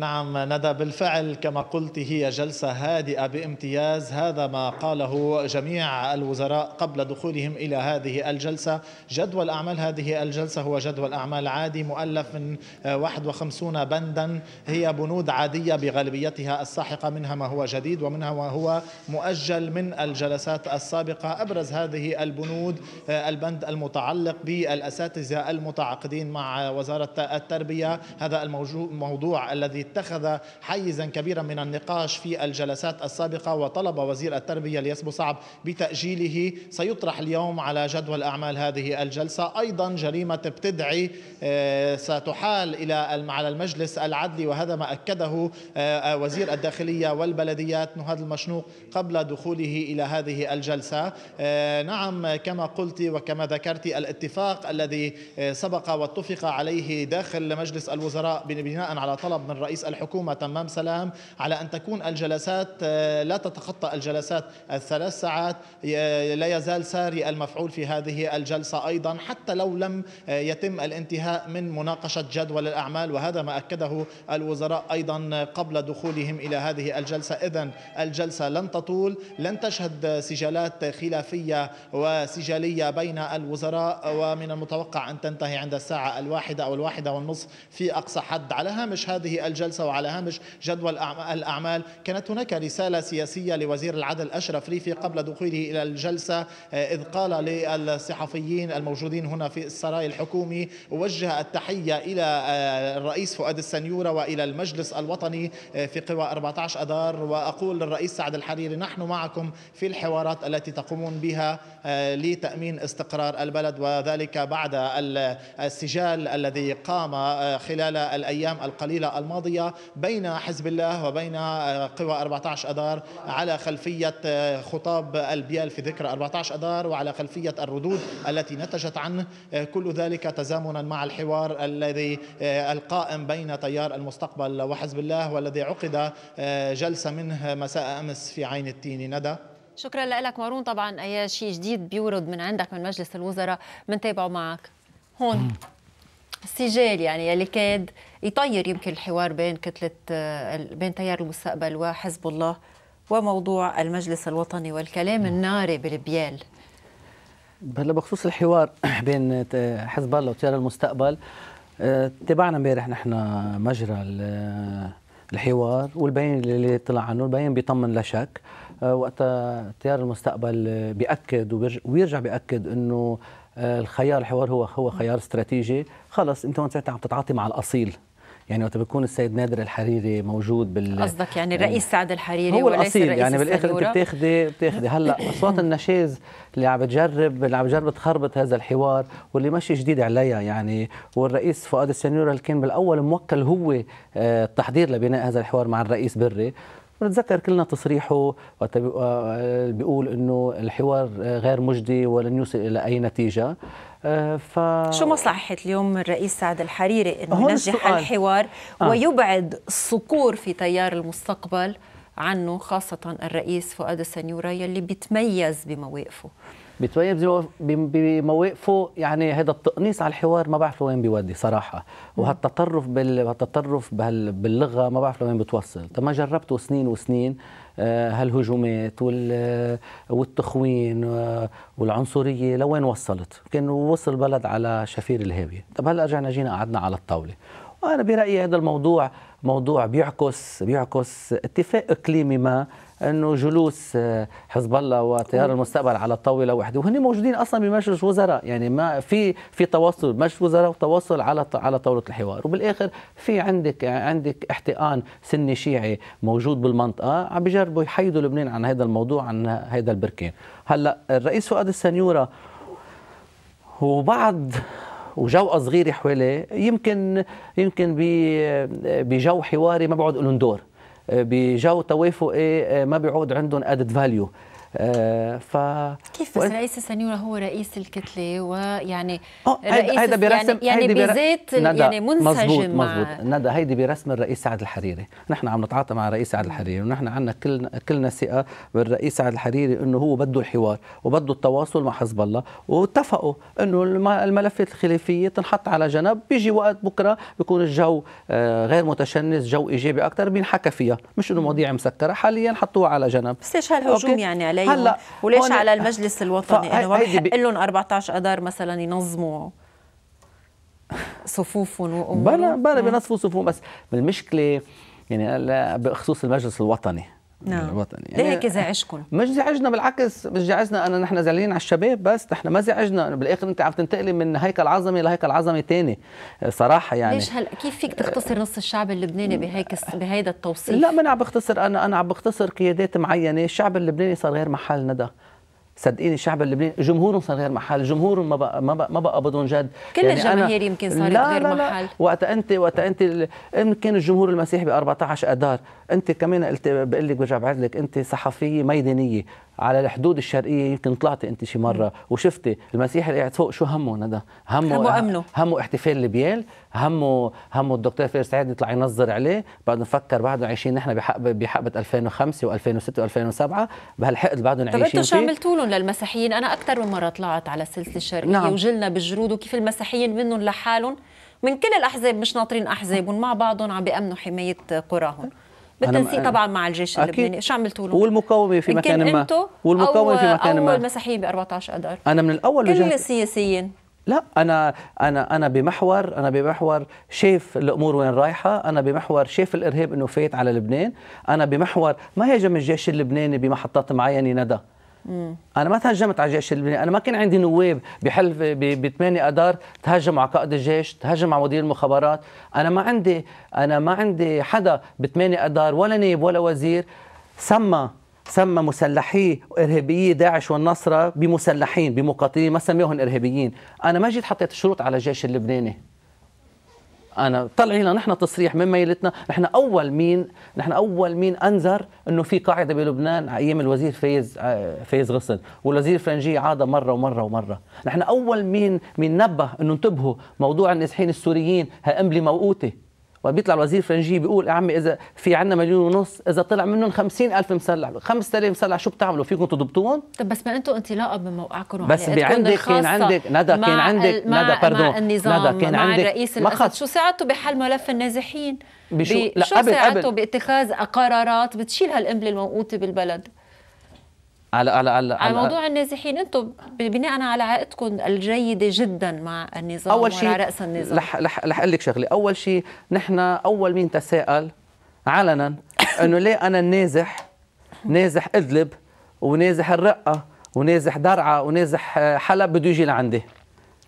نعم ندى بالفعل كما قلت هي جلسة هادئة بامتياز هذا ما قاله جميع الوزراء قبل دخولهم إلى هذه الجلسة جدول أعمال هذه الجلسة هو جدول أعمال عادي مؤلف آه، من 51 بندا هي بنود عادية بغالبيتها الساحقة منها ما هو جديد ومنها ما هو مؤجل من الجلسات السابقة أبرز هذه البنود آه، البند المتعلق بالأساتذة المتعاقدين مع وزارة التربية هذا الموضوع الذي اتخذ حيزا كبيرا من النقاش في الجلسات السابقة وطلب وزير التربية الياس صعب بتأجيله سيطرح اليوم على جدول أعمال هذه الجلسة أيضا جريمة بتدعي آه، ستحال إلى على المجلس العدلي وهذا ما أكده آه، آه، وزير الداخلية والبلديات نهاد المشنوق قبل دخوله إلى هذه الجلسة نعم كما قلت وكما ذكرت الاتفاق الذي سبق واتفق عليه داخل مجلس الوزراء بناء على طلب من رئيس رئيس الحكومة تمام سلام على أن تكون الجلسات آه، لا تتخطى الجلسات الثلاث ساعات لا يزال ساري المفعول في هذه الجلسة أيضا حتى لو لم آه، يتم الانتهاء من مناقشة جدول الأعمال وهذا ما أكده الوزراء أيضا قبل دخولهم إلى هذه الجلسة إذا الجلسة لن تطول لن تشهد سجالات خلافية وسجالية بين الوزراء ومن المتوقع أن تنتهي عند الساعة الواحدة أو الواحدة والنصف في أقصى حد على هامش هذه الجلسة الجلسة وعلى هامش جدول الأعمال كانت هناك رسالة سياسية لوزير العدل أشرف ريفي قبل دخوله إلى الجلسة آه، إذ قال للصحفيين الموجودين هنا في السراي الحكومي وجه التحية إلى آه، الرئيس فؤاد السنيورة وإلى المجلس الوطني آه، في قوى 14 أدار وأقول للرئيس سعد الحريري نحن معكم في الحوارات التي تقومون بها لتأمين استقرار البلد وذلك بعد السجال الذي قام خلال الأيام القليلة الماضية القضية بين حزب الله وبين آه، قوى 14 أدار على خلفية آه، خطاب البيال في ذكرى 14 أدار وعلى خلفية الردود التي نتجت عنه آه، كل ذلك تزامنا مع الحوار الذي القائم بين تيار المستقبل وحزب الله والذي عقد جلسة منه مساء أمس في عين التين ندى شكرا لك مارون طبعا أي شيء جديد بيورد من عندك من مجلس الوزراء منتابعه معك هون السجال يعني اللي كاد يطير يمكن الحوار بين كتلة آه، بين تيار المستقبل وحزب الله وموضوع المجلس الوطني والكلام الناري بالبيال هلا بخصوص الحوار [clears throat] بين آه، حزب الله وتيار المستقبل آه، تابعنا امبارح نحن مجرى الحوار والبيان اللي طلع عنه البيان بيطمن لا شك وقتها تيار المستقبل بيأكد وبيرجع بيأكد انه الخيار الحوار هو هو خيار استراتيجي خلص انت وانت عم تتعاطي مع الاصيل يعني وقت بيكون السيد نادر الحريري موجود بال قصدك يعني, يعني الرئيس سعد الحريري هو الاصيل يعني بالاخر انت بتاخذي بتاخذي هلا اصوات النشيز اللي عم بتجرب اللي عم بتجرب تخربط هذا الحوار واللي ماشي جديد عليها يعني والرئيس فؤاد السنيور اللي كان بالاول موكل هو آه، التحضير لبناء هذا الحوار مع الرئيس بري بنتذكر كلنا تصريحه وقت آه، آه، بيقول انه الحوار غير مجدي ولن يوصل الى اي نتيجه آه، ف... شو مصلحة اليوم الرئيس سعد الحريري أنه ينجح السؤال. الحوار آه. ويبعد الصقور في تيار المستقبل عنه خاصة الرئيس فؤاد السنيورة يلي بيتميز بمواقفه بتميز بمواقفه يعني هذا التقنيص على الحوار ما بعرف لوين بيودي صراحه وهالتطرف بال... بهال... باللغه ما بعرف لوين بتوصل طب ما جربته سنين وسنين آه، هالهجومات آه، والتخوين آه، والعنصريه لوين وصلت؟ كان وصل البلد على شفير الهاويه، طب هلا رجعنا جينا قعدنا على الطاوله. وانا برايي هذا الموضوع موضوع بيعكس بيعكس اتفاق اقليمي ما انه جلوس آه، حزب الله وتيار المستقبل على الطاوله وحده وهن موجودين اصلا بمجلس وزراء يعني ما في في تواصل مجلس وزراء وتواصل على على طاوله الحوار وبالاخر في عندك عندك احتقان سني شيعي موجود بالمنطقه عم بيجربوا يحيدوا لبنان عن هذا الموضوع عن هذا البركان هلا الرئيس فؤاد السنيوره وبعض وجو صغير حواليه يمكن يمكن بجو حواري ما بقعد لهم دور بجو توافقي آه، ما بيعود عندهم ادد فاليو آه، ف كيف بس و... رئيس السنيوره هو رئيس الكتله ويعني آه، رئيس هذا يعني- برسم يعني, يعني بذات يعني منسجم مزبوط مزبوط ندى هيدي برسم الرئيس سعد الحريري نحن عم نتعاطى مع الرئيس سعد الحريري ونحن عندنا كلنا كلنا ثقه بالرئيس سعد الحريري انه هو بده الحوار وبده التواصل مع حزب الله واتفقوا انه الملفات الخلافيه تنحط على جنب بيجي وقت بكره بيكون الجو آه، غير متشنج جو ايجابي اكثر بينحكى فيها مش انه مواضيع مسكره حاليا حطوها على جنب بس ليش هالهجوم يعني على عليهم هلا وليش على المجلس الوطني انه ما بحق بي... لهم 14 اذار مثلا ينظموا صفوفهم وامورهم بلا بلا بينظفوا صفوفهم بس المشكله يعني بخصوص المجلس الوطني نعم. الوطني يعني ليه هيك زعجكم؟ مش زعجنا بالعكس مش زعجنا انا نحن زعلانين على الشباب بس نحن ما زعجنا بالاخر انت عم تنتقلي من هيكل عظمه لهيكل عظمه ثاني صراحه يعني ليش هلا كيف فيك تختصر نص الشعب اللبناني بهيك بهيدا التوصيف؟ لا ما انا عم بختصر انا انا عم بختصر قيادات معينه الشعب اللبناني صار غير محل ندى صدقيني الشعب اللبناني جمهورهم صار غير محل جمهورهم ما بقى ما بقى, ما بقى بدهم جد كل يعني الجماهير يمكن صارت لا غير لا لا محل وقتها انت وقتها انت كان الجمهور المسيحي ب 14 اذار انت كمان قلت بقول لك برجع بعد لك انت صحفيه ميدانيه على الحدود الشرقيه يمكن طلعت انت شي مره وشفتي المسيح اللي قاعد فوق شو همه ندى همه همه امنه همه احتفال البيال همه همه الدكتور فارس سعيد يطلع ينظر عليه بعد نفكر بعده عايشين نحن بحقبه بحقبه 2005 و2006 و2007 بهالحقد بعدهم عايشين طيب انتم شو عملتوا لهم للمسيحيين انا اكثر من مره طلعت على السلسله الشرقيه نعم. وجلنا بالجرود وكيف المسيحيين منهم لحالهم من كل الاحزاب مش ناطرين احزابهم مع بعضهم عم بيامنوا حمايه قراهم بالتنسيق طبعا مع الجيش اللبناني شو عملتوا له؟ والمقاومه في مكان ما والمقاومه في مكان ما اول المسيحيين ب 14 اذار انا من الاول كل السياسيين لا انا انا انا بمحور انا بمحور شايف الامور وين رايحه، انا بمحور شايف الارهاب انه فايت على لبنان، انا بمحور ما هاجم الجيش اللبناني بمحطات معينه ندى، انا ما تهجمت على الجيش اللبناني انا ما كان عندي نواب بحلف ب 8 اذار تهجموا على قائد الجيش تهجم على مدير المخابرات انا ما عندي انا ما عندي حدا ب 8 اذار ولا نائب ولا وزير سمى سمى مسلحي وارهابيي داعش والنصره بمسلحين بمقاتلين ما سميهم ارهابيين انا ما جيت حطيت شروط على الجيش اللبناني انا طلعي لنا نحن تصريح من ميلتنا نحن اول مين نحن اول مين انذر انه في قاعده بلبنان ايام الوزير فايز آه، فايز غصن والوزير فرنجي عاد مره ومره ومره نحن اول مين مين نبه انه انتبهوا موضوع النازحين السوريين هي قنبله موقوته وبيطلع الوزير الفرنجي بيقول يا عمي اذا في عندنا مليون ونص اذا طلع منهم الف مسلح 5000 مسلح شو بتعملوا فيكم تضبطوهم طب بس ما انتم انطلاقا من موقعكم بس عندك كان عندك ندى كان عندك ندى باردون ندى كان مع عندك الرئيس ما خط... شو ساعدته بحل ملف النازحين بشو بي... لا شو قبل ساعدتوا قبل باخذ قرارات بتشيل هالقنبله الموقوته بالبلد على على على, على, موضوع النازحين انتم بناء على علاقتكم الجيده جدا مع النظام اول شيء راس النظام رح رح رح اقول لك شغله اول شيء نحن اول مين تساءل علنا انه ليه انا النازح نازح ادلب ونازح الرقه ونازح درعا ونازح آه، حلب بده يجي لعندي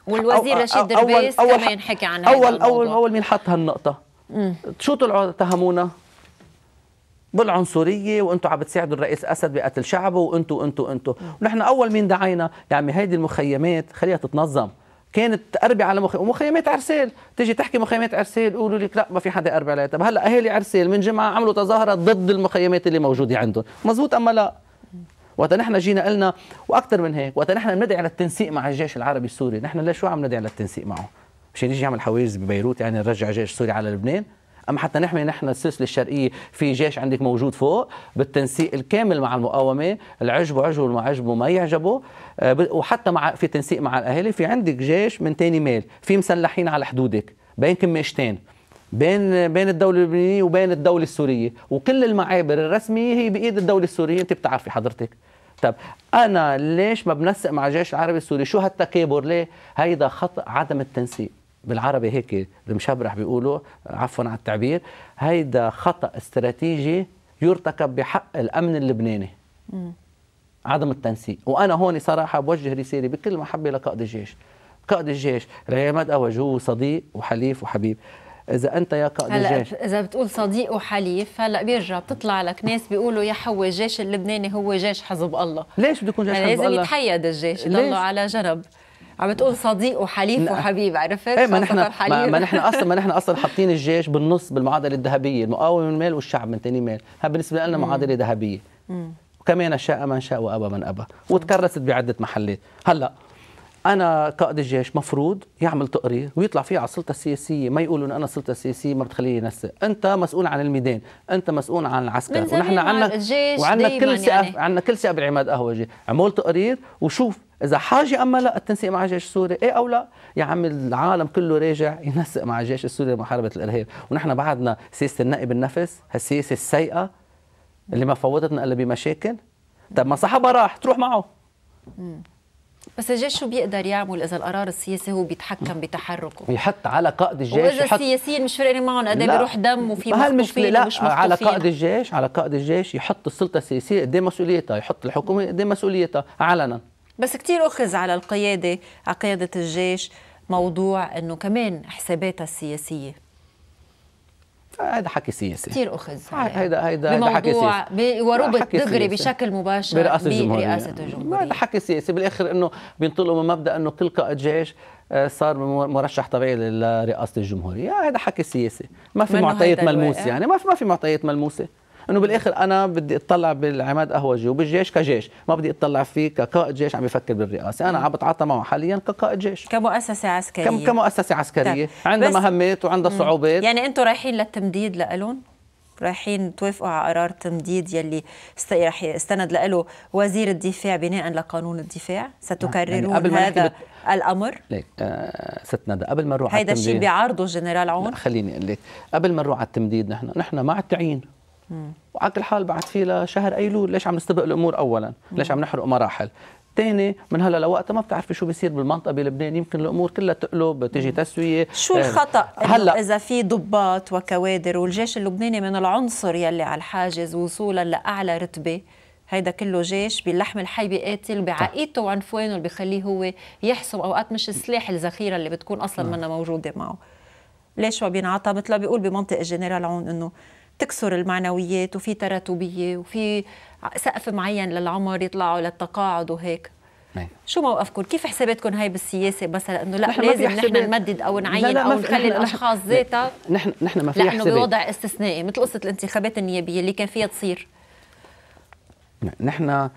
والوزير رشيد دربيس كمان حكى عن هذا اول اول اول مين حط هالنقطه شو طلعوا اتهمونا بالعنصريه وانتم عم بتساعدوا الرئيس اسد بقتل شعبه وانتم وانتم وانتم ونحن اول مين دعينا يا عمي هيدي المخيمات خليها تتنظم كانت تقربي على مخ... مخيمات عرسال تيجي تحكي مخيمات عرسال يقولوا لك لا ما في حدا يقرب عليها طب هلا اهالي عرسال من جمعه عملوا تظاهره ضد المخيمات اللي موجوده عندهم مزبوط اما لا وقت نحن جينا قلنا واكثر من هيك وقت نحن بندعي على التنسيق مع الجيش العربي السوري نحن ليش شو عم ندعي على التنسيق معه مشان يجي يعمل حواجز ببيروت يعني نرجع جيش سوري على لبنان اما حتى نحمي نحن السلسله الشرقيه في جيش عندك موجود فوق بالتنسيق الكامل مع المقاومه العجب عجبوا ما عجبه ما يعجبه آه، وحتى مع في تنسيق مع الاهالي في عندك جيش من تاني مال في مسلحين على حدودك بين كماشتين بين بين الدولة اللبنانية وبين الدولة السورية وكل المعابر الرسمية هي بإيد الدولة السورية أنت بتعرفي حضرتك طب أنا ليش ما بنسق مع الجيش العربي السوري شو هالتكابر ليه هيدا خطأ عدم التنسيق بالعربي هيك المشبرح بيقولوا عفوا على التعبير هيدا خطا استراتيجي يرتكب بحق الامن اللبناني م. عدم التنسيق وانا هون صراحه بوجه رساله بكل محبه لقائد الجيش قائد الجيش عماد اوج هو صديق وحليف وحبيب اذا انت يا قائد هلا الجيش اذا بتقول صديق وحليف هلا بيرجع بتطلع لك ناس بيقولوا يا حو الجيش اللبناني هو جيش حزب الله ليش بده يكون جيش يعني حزب الله لازم يتحيد الجيش يضلوا على جنب عم تقول صديق وحليف نعم. وحبيب عرفت ايه ما نحن ما نحن اصلا ما نحن اصلا حاطين الجيش بالنص بالمعادله الذهبيه المقاومه من ميل والشعب من ثاني ميل، ها بالنسبه لنا معادله ذهبيه كمان شاء من شاء وابى من ابى وتكرست بعده محلات هلا انا قائد الجيش مفروض يعمل تقرير ويطلع فيه على السلطه السياسيه ما يقولوا انا السلطه السياسيه ما بتخليني نسق انت مسؤول عن الميدان انت مسؤول عن العسكر ونحن عندنا وعندنا كل ثقه يعني. عندنا كل ثقه بالعماد قهوجي عمول تقرير وشوف اذا حاجه اما لا التنسيق مع الجيش السوري ايه او لا يا عم العالم كله راجع ينسق مع الجيش السوري لمحاربه الارهاب ونحن بعدنا سياسه النقي بالنفس هالسياسه السيئه اللي ما فوتتنا الا بمشاكل طب ما صاحبها راح تروح معه بس الجيش شو بيقدر يعمل اذا القرار السياسي هو بيتحكم بتحركه بيحط على قائد الجيش واذا السياسيين مش فارقين معهم قد إيه بيروح دم وفي هالمشكله لا مش على قائد الجيش على قائد الجيش يحط السلطه السياسيه قد إيه مسؤوليتها يحط الحكومه قد إيه مسؤوليتها علنا بس كثير اخذ على القياده على قياده الجيش موضوع انه كمان حساباتها السياسيه هذا حكي سياسي كثير اخذ هيدا هيدا حكي سياسي وروبة دغري بشكل مباشر برئاسه الجمهوريه برئاسه الجمهوريه هذا حكي سياسي بالاخر انه بينطلقوا من مبدا انه كل قائد جيش آه، صار مرشح طبيعي لرئاسه الجمهوريه هذا حكي سياسي ما في معطيات ملموسه يعني ما في ما في معطيات ملموسه انه بالاخر انا بدي اطلع بالعماد قهوجي وبالجيش كجيش ما بدي اطلع فيه كقائد جيش عم يفكر بالرئاسه انا عم بتعاطى معه حاليا كقائد جيش كمؤسسه عسكريه كم كمؤسسه عسكريه طيب، عندها مهمات وعندها صعوبات يعني انتم رايحين للتمديد لالون رايحين توافقوا على قرار تمديد يلي است... رح استند له وزير الدفاع بناء لقانون الدفاع ستكررون يعني قبل هذا بت... الامر ليك آه ست ندى قبل ما نروح على التمديد هيدا الشيء بيعارضه جنرال عون خليني اقول لك قبل ما نروح على التمديد نحن نحن مع التعيين وعقل الحال بعد فيه لشهر ايلول ليش عم نستبق الامور اولا ليش عم نحرق مراحل تاني من هلا لوقت ما بتعرفي شو بيصير بالمنطقه بلبنان يمكن الامور كلها تقلب تيجي تسويه شو آه، الخطا هلا اذا في ضباط وكوادر والجيش اللبناني من العنصر يلي على الحاجز وصولا لاعلى رتبه هيدا كله جيش باللحم الحي بيقاتل بعقيدته وعنفوانه اللي بخليه هو يحسم اوقات مش السلاح الذخيره اللي بتكون اصلا نعم. منا موجوده معه ليش ما بينعطى مثل ما بيقول بمنطق الجنرال عون انه تكسر المعنويات وفي تراتبيه وفي سقف معين للعمر يطلعوا للتقاعد وهيك مين. نعم. شو موقفكم؟ كيف حساباتكم هي بالسياسه مثلا انه لا نحن لازم نحن نمدد او نعين لا لا او نخلي الاشخاص ذاتها نحن نحن ما في لانه بوضع استثنائي مثل قصه الانتخابات النيابيه اللي كان فيها تصير نعم، نحن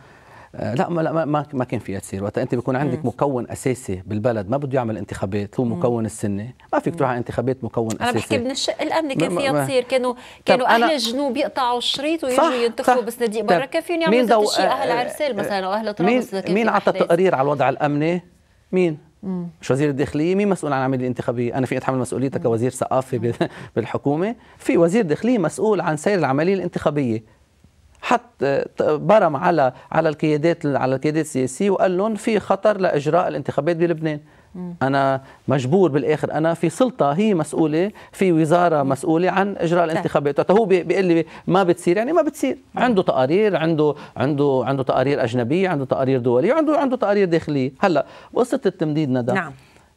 آه، لا ما ما ما كان فيها تصير وقت انت بيكون عندك م. مكون اساسي بالبلد ما بده يعمل انتخابات هو مكون السنه ما فيك تروح على انتخابات مكون اساسي انا بحكي من الشق الامني كان فيها تصير كانوا كانوا اهل الجنوب يقطعوا الشريط ويجوا ينتخبوا بصناديق برا كان فيهم يعملوا دو... شيء اهل آه، عرسال آه، مثلا واهل طرابلس مين, مين عطى تقرير على الوضع الامني مين مش وزير الداخليه مين مسؤول عن العمليه الانتخابيه انا في اتحمل مسؤوليتك كوزير ثقافه بالحكومه في وزير داخليه مسؤول عن سير العمليه الانتخابيه حط برم على على القيادات على القيادات السياسيه وقال لهم في خطر لاجراء الانتخابات بلبنان انا مجبور بالاخر انا في سلطه هي مسؤوله في وزاره مسؤوله عن اجراء الانتخابات هو بيقول لي ما بتصير يعني ما بتصير عنده تقارير عنده عنده عنده تقارير اجنبيه عنده تقارير دوليه عنده عنده تقارير داخليه هلا قصه التمديد ندى نعم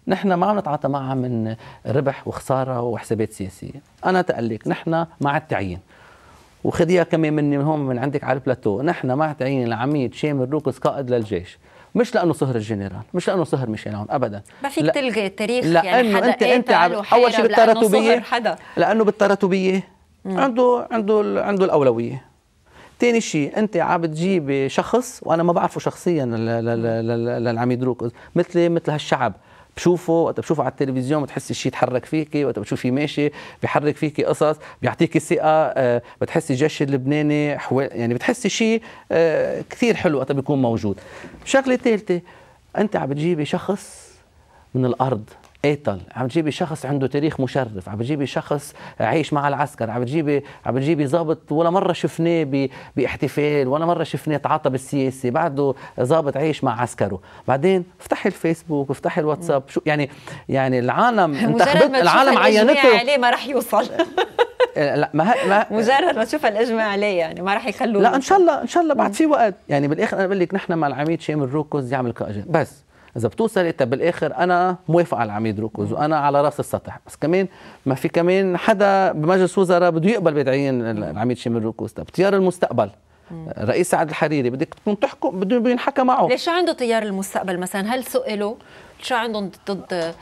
نحن ما عم نتعاطى معها من ربح وخساره وحسابات سياسيه انا تقلك نحن مع التعيين وخذيها كمان من هون من عندك على البلاتو نحن مع تعيين العميد شامل روكس قائد للجيش مش لانه صهر الجنرال مش لانه صهر ميشيل عون ابدا ما فيك تلغي تاريخ يعني لأنه يعني حدا انت إيه انت اول شيء بالتراتبيه لانه بالتراتبيه عنده عنده عنده الاولويه ثاني شيء انت عم بتجيب شخص وانا ما بعرفه شخصيا للعميد روكز مثل مثل هالشعب بشوفه وقت بشوفه على التلفزيون بتحسي الشيء يتحرك فيكي وقت بتشوفي ماشي بيحرك فيكي قصص بيعطيكي ثقه آه، بتحسي الجيش اللبناني يعني بتحسي شيء آه، كثير حلو وقت بيكون موجود الشغله الثالثه انت عم بتجيبي شخص من الارض قاتل عم تجيبي شخص عنده تاريخ مشرف عم تجيبي شخص عايش مع العسكر عم تجيبي عم تجيبي ضابط ولا مره شفناه ب... باحتفال ولا مره شفناه تعاطى بالسياسه بعده ضابط عايش مع عسكره بعدين افتحي الفيسبوك افتحي الواتساب شو يعني يعني العالم [laughs] انتخبت العالم عينته عليه ما راح يوصل [laughs] لا ما, ما [laughs] مجرد ما تشوف الاجماع عليه يعني ما راح يخلوه لا ان شاء الله ان شاء الله بعد في وقت يعني بالاخر انا بقول لك نحن مع العميد شامل روكوز يعمل كاجن بس اذا بتوصل انت بالاخر انا موافق على العميد ركوز وانا على راس السطح بس كمان ما في كمان حدا بمجلس وزراء بده يقبل بتعيين العميد شمال ركوز طب تيار المستقبل رئيس سعد الحريري بدك تكون تحكم بده ينحكى معه ليش عنده تيار المستقبل مثلا هل سئلوا شو عندهم ضد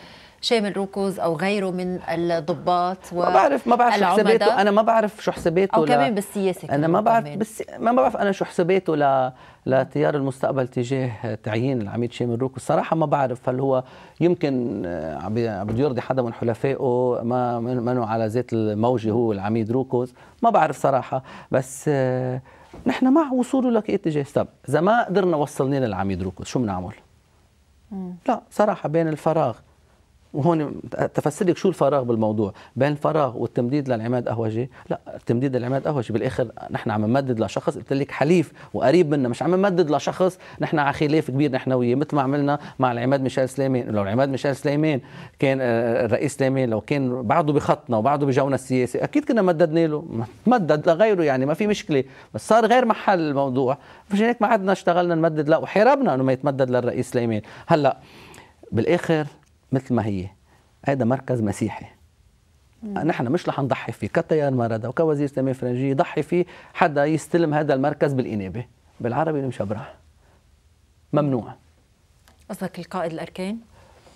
شامل ركوز او غيره من الضباط و ما بعرف ما بعرف شو حساباته انا ما بعرف شو حساباته او ل... كمان بالسياسه انا ما بعرف بس... ما بعرف انا شو حساباته ل... لتيار المستقبل تجاه تعيين العميد شامل روكوز الصراحه ما بعرف هل هو يمكن آه، عم بده يرضي حدا من حلفائه ما منو على ذات الموجه هو العميد روكوز ما بعرف صراحه بس آه، نحن مع وصوله اتجاه إيه طب اذا ما قدرنا وصلنا للعميد روكوز شو بنعمل؟ لا صراحة بين الفراغ وهون تفسر لك شو الفراغ بالموضوع بين الفراغ والتمديد للعماد قهوجي لا التمديد للعماد قهوجي بالاخر نحن عم نمدد لشخص قلت لك حليف وقريب منا مش عم نمدد لشخص نحن على خلاف كبير نحن وياه مثل ما عملنا مع العماد ميشيل سليمان لو العماد ميشيل سليمان كان آه، الرئيس سليمان لو كان بعده بخطنا وبعده بجونا السياسي اكيد كنا مددنا له مدد لغيره يعني ما في مشكله بس صار غير محل الموضوع فشان هيك ما عدنا اشتغلنا نمدد لا وحاربنا انه ما يتمدد للرئيس سليمان هلا بالاخر مثل ما هي هذا مركز مسيحي نحن مش رح نضحي فيه كتيار مرضى وكوزير تنمية فرنجية يضحي فيه حدا يستلم هذا المركز بالإنابة بالعربي مش ممنوع قصدك القائد الأركان؟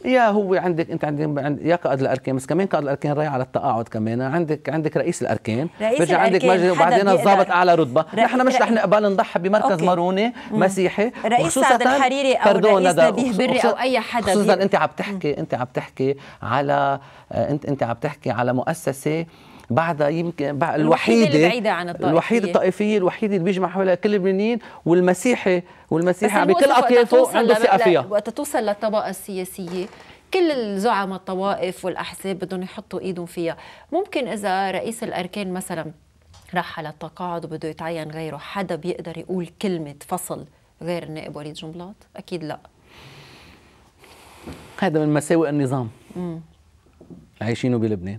يا هو عندك انت عندك يا قائد الاركان بس كمان قائد الاركان راي على التقاعد كمان عندك عندك رئيس الاركان رئيس برجع الأركان عندك مجلس وبعدين الضابط اعلى رتبه نحن مش رح نقبل نضحي بمركز ماروني مسيحي رئيس سعد الحريري او رئيس نبيه بري او اي حدا خصوصا انت عم تحكي انت عم تحكي على آه، انت انت عم تحكي على مؤسسه بعدها يمكن بعد الوحيده البعيده عن الطائفيه الوحيده الطائفيه الوحيده اللي بيجمع حولها كل اللبنانيين والمسيحي والمسيحي بكل اطيافه عنده ثقه فيها وقت توصل للطبقه السياسيه كل الزعماء الطوائف والاحزاب بدهم يحطوا ايدهم فيها ممكن اذا رئيس الاركان مثلا راح على التقاعد وبده يتعين غيره حدا بيقدر يقول كلمه فصل غير النائب وليد جنبلاط اكيد لا هذا من مساوئ النظام مم. عايشينه بلبنان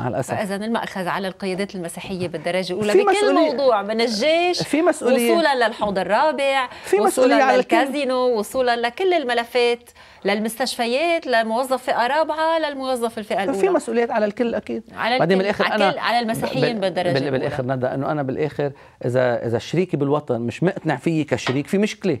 مع الاسف فاذا الماخذ على القيادات المسيحيه بالدرجه الاولى بكل مسؤولية. موضوع من الجيش في مسؤوليه وصولا للحوض الرابع في مسؤوليه وصولا للكازينو وصولا لكل الملفات للمستشفيات لموظف فئه رابعه للموظف الفئه الاولى في مسؤوليات على الكل اكيد على بعدين بالاخر على انا على المسيحيين بالدرجه الاولى بالاخر ندى انه انا بالاخر اذا اذا شريكي بالوطن مش مقتنع فيي كشريك في مشكله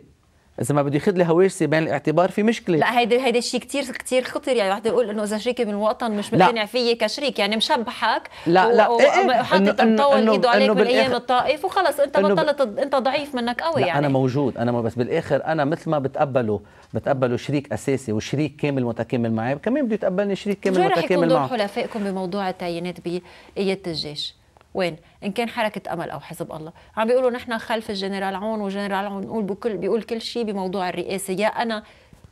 اذا ما بده ياخذ لي هواجسي بين الاعتبار في مشكله لا هيدا هيدا الشيء كثير كثير خطير يعني واحد يقول انه اذا شريكي من الوطن مش مقتنع فيي كشريك يعني مشبحك لا لا و... إيه, إيه. حاطط مطول ايده عليك من ايام الطائف وخلص انت بطلت انت ضعيف منك قوي يعني انا موجود انا بس بالاخر انا مثل ما بتقبله بتقبله شريك اساسي وشريك كامل متكامل معي كمان بده يتقبلني شريك كامل متكامل معه رح يكون دور حلفائكم بموضوع التعيينات بايادة الجيش وين ان كان حركه امل او حزب الله عم بيقولوا نحن خلف الجنرال عون والجنرال عون بيقول بكل بيقول كل شيء بموضوع الرئاسه يا انا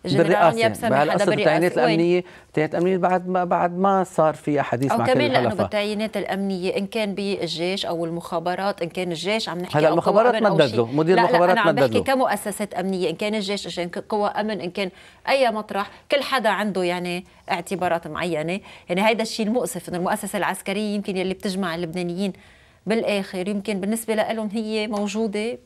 بالرئاسه يعني، بهالقصه بالتعيينات الامنيه التعيينات الامنيه بعد ما بعد ما صار في احاديث مع كل الحلفاء لانه بالتعيينات الامنيه ان كان بالجيش او المخابرات ان كان الجيش عم نحكي هلا المخابرات مدد له مدير المخابرات مدد له لا انا عم بحكي كمؤسسات امنيه ان كان الجيش ان كان قوى امن ان كان اي مطرح كل حدا عنده يعني اعتبارات معينه يعني هيدا الشيء المؤسف انه المؤسسه العسكريه يمكن يلي بتجمع اللبنانيين بالاخر يمكن بالنسبه لهم هي موجوده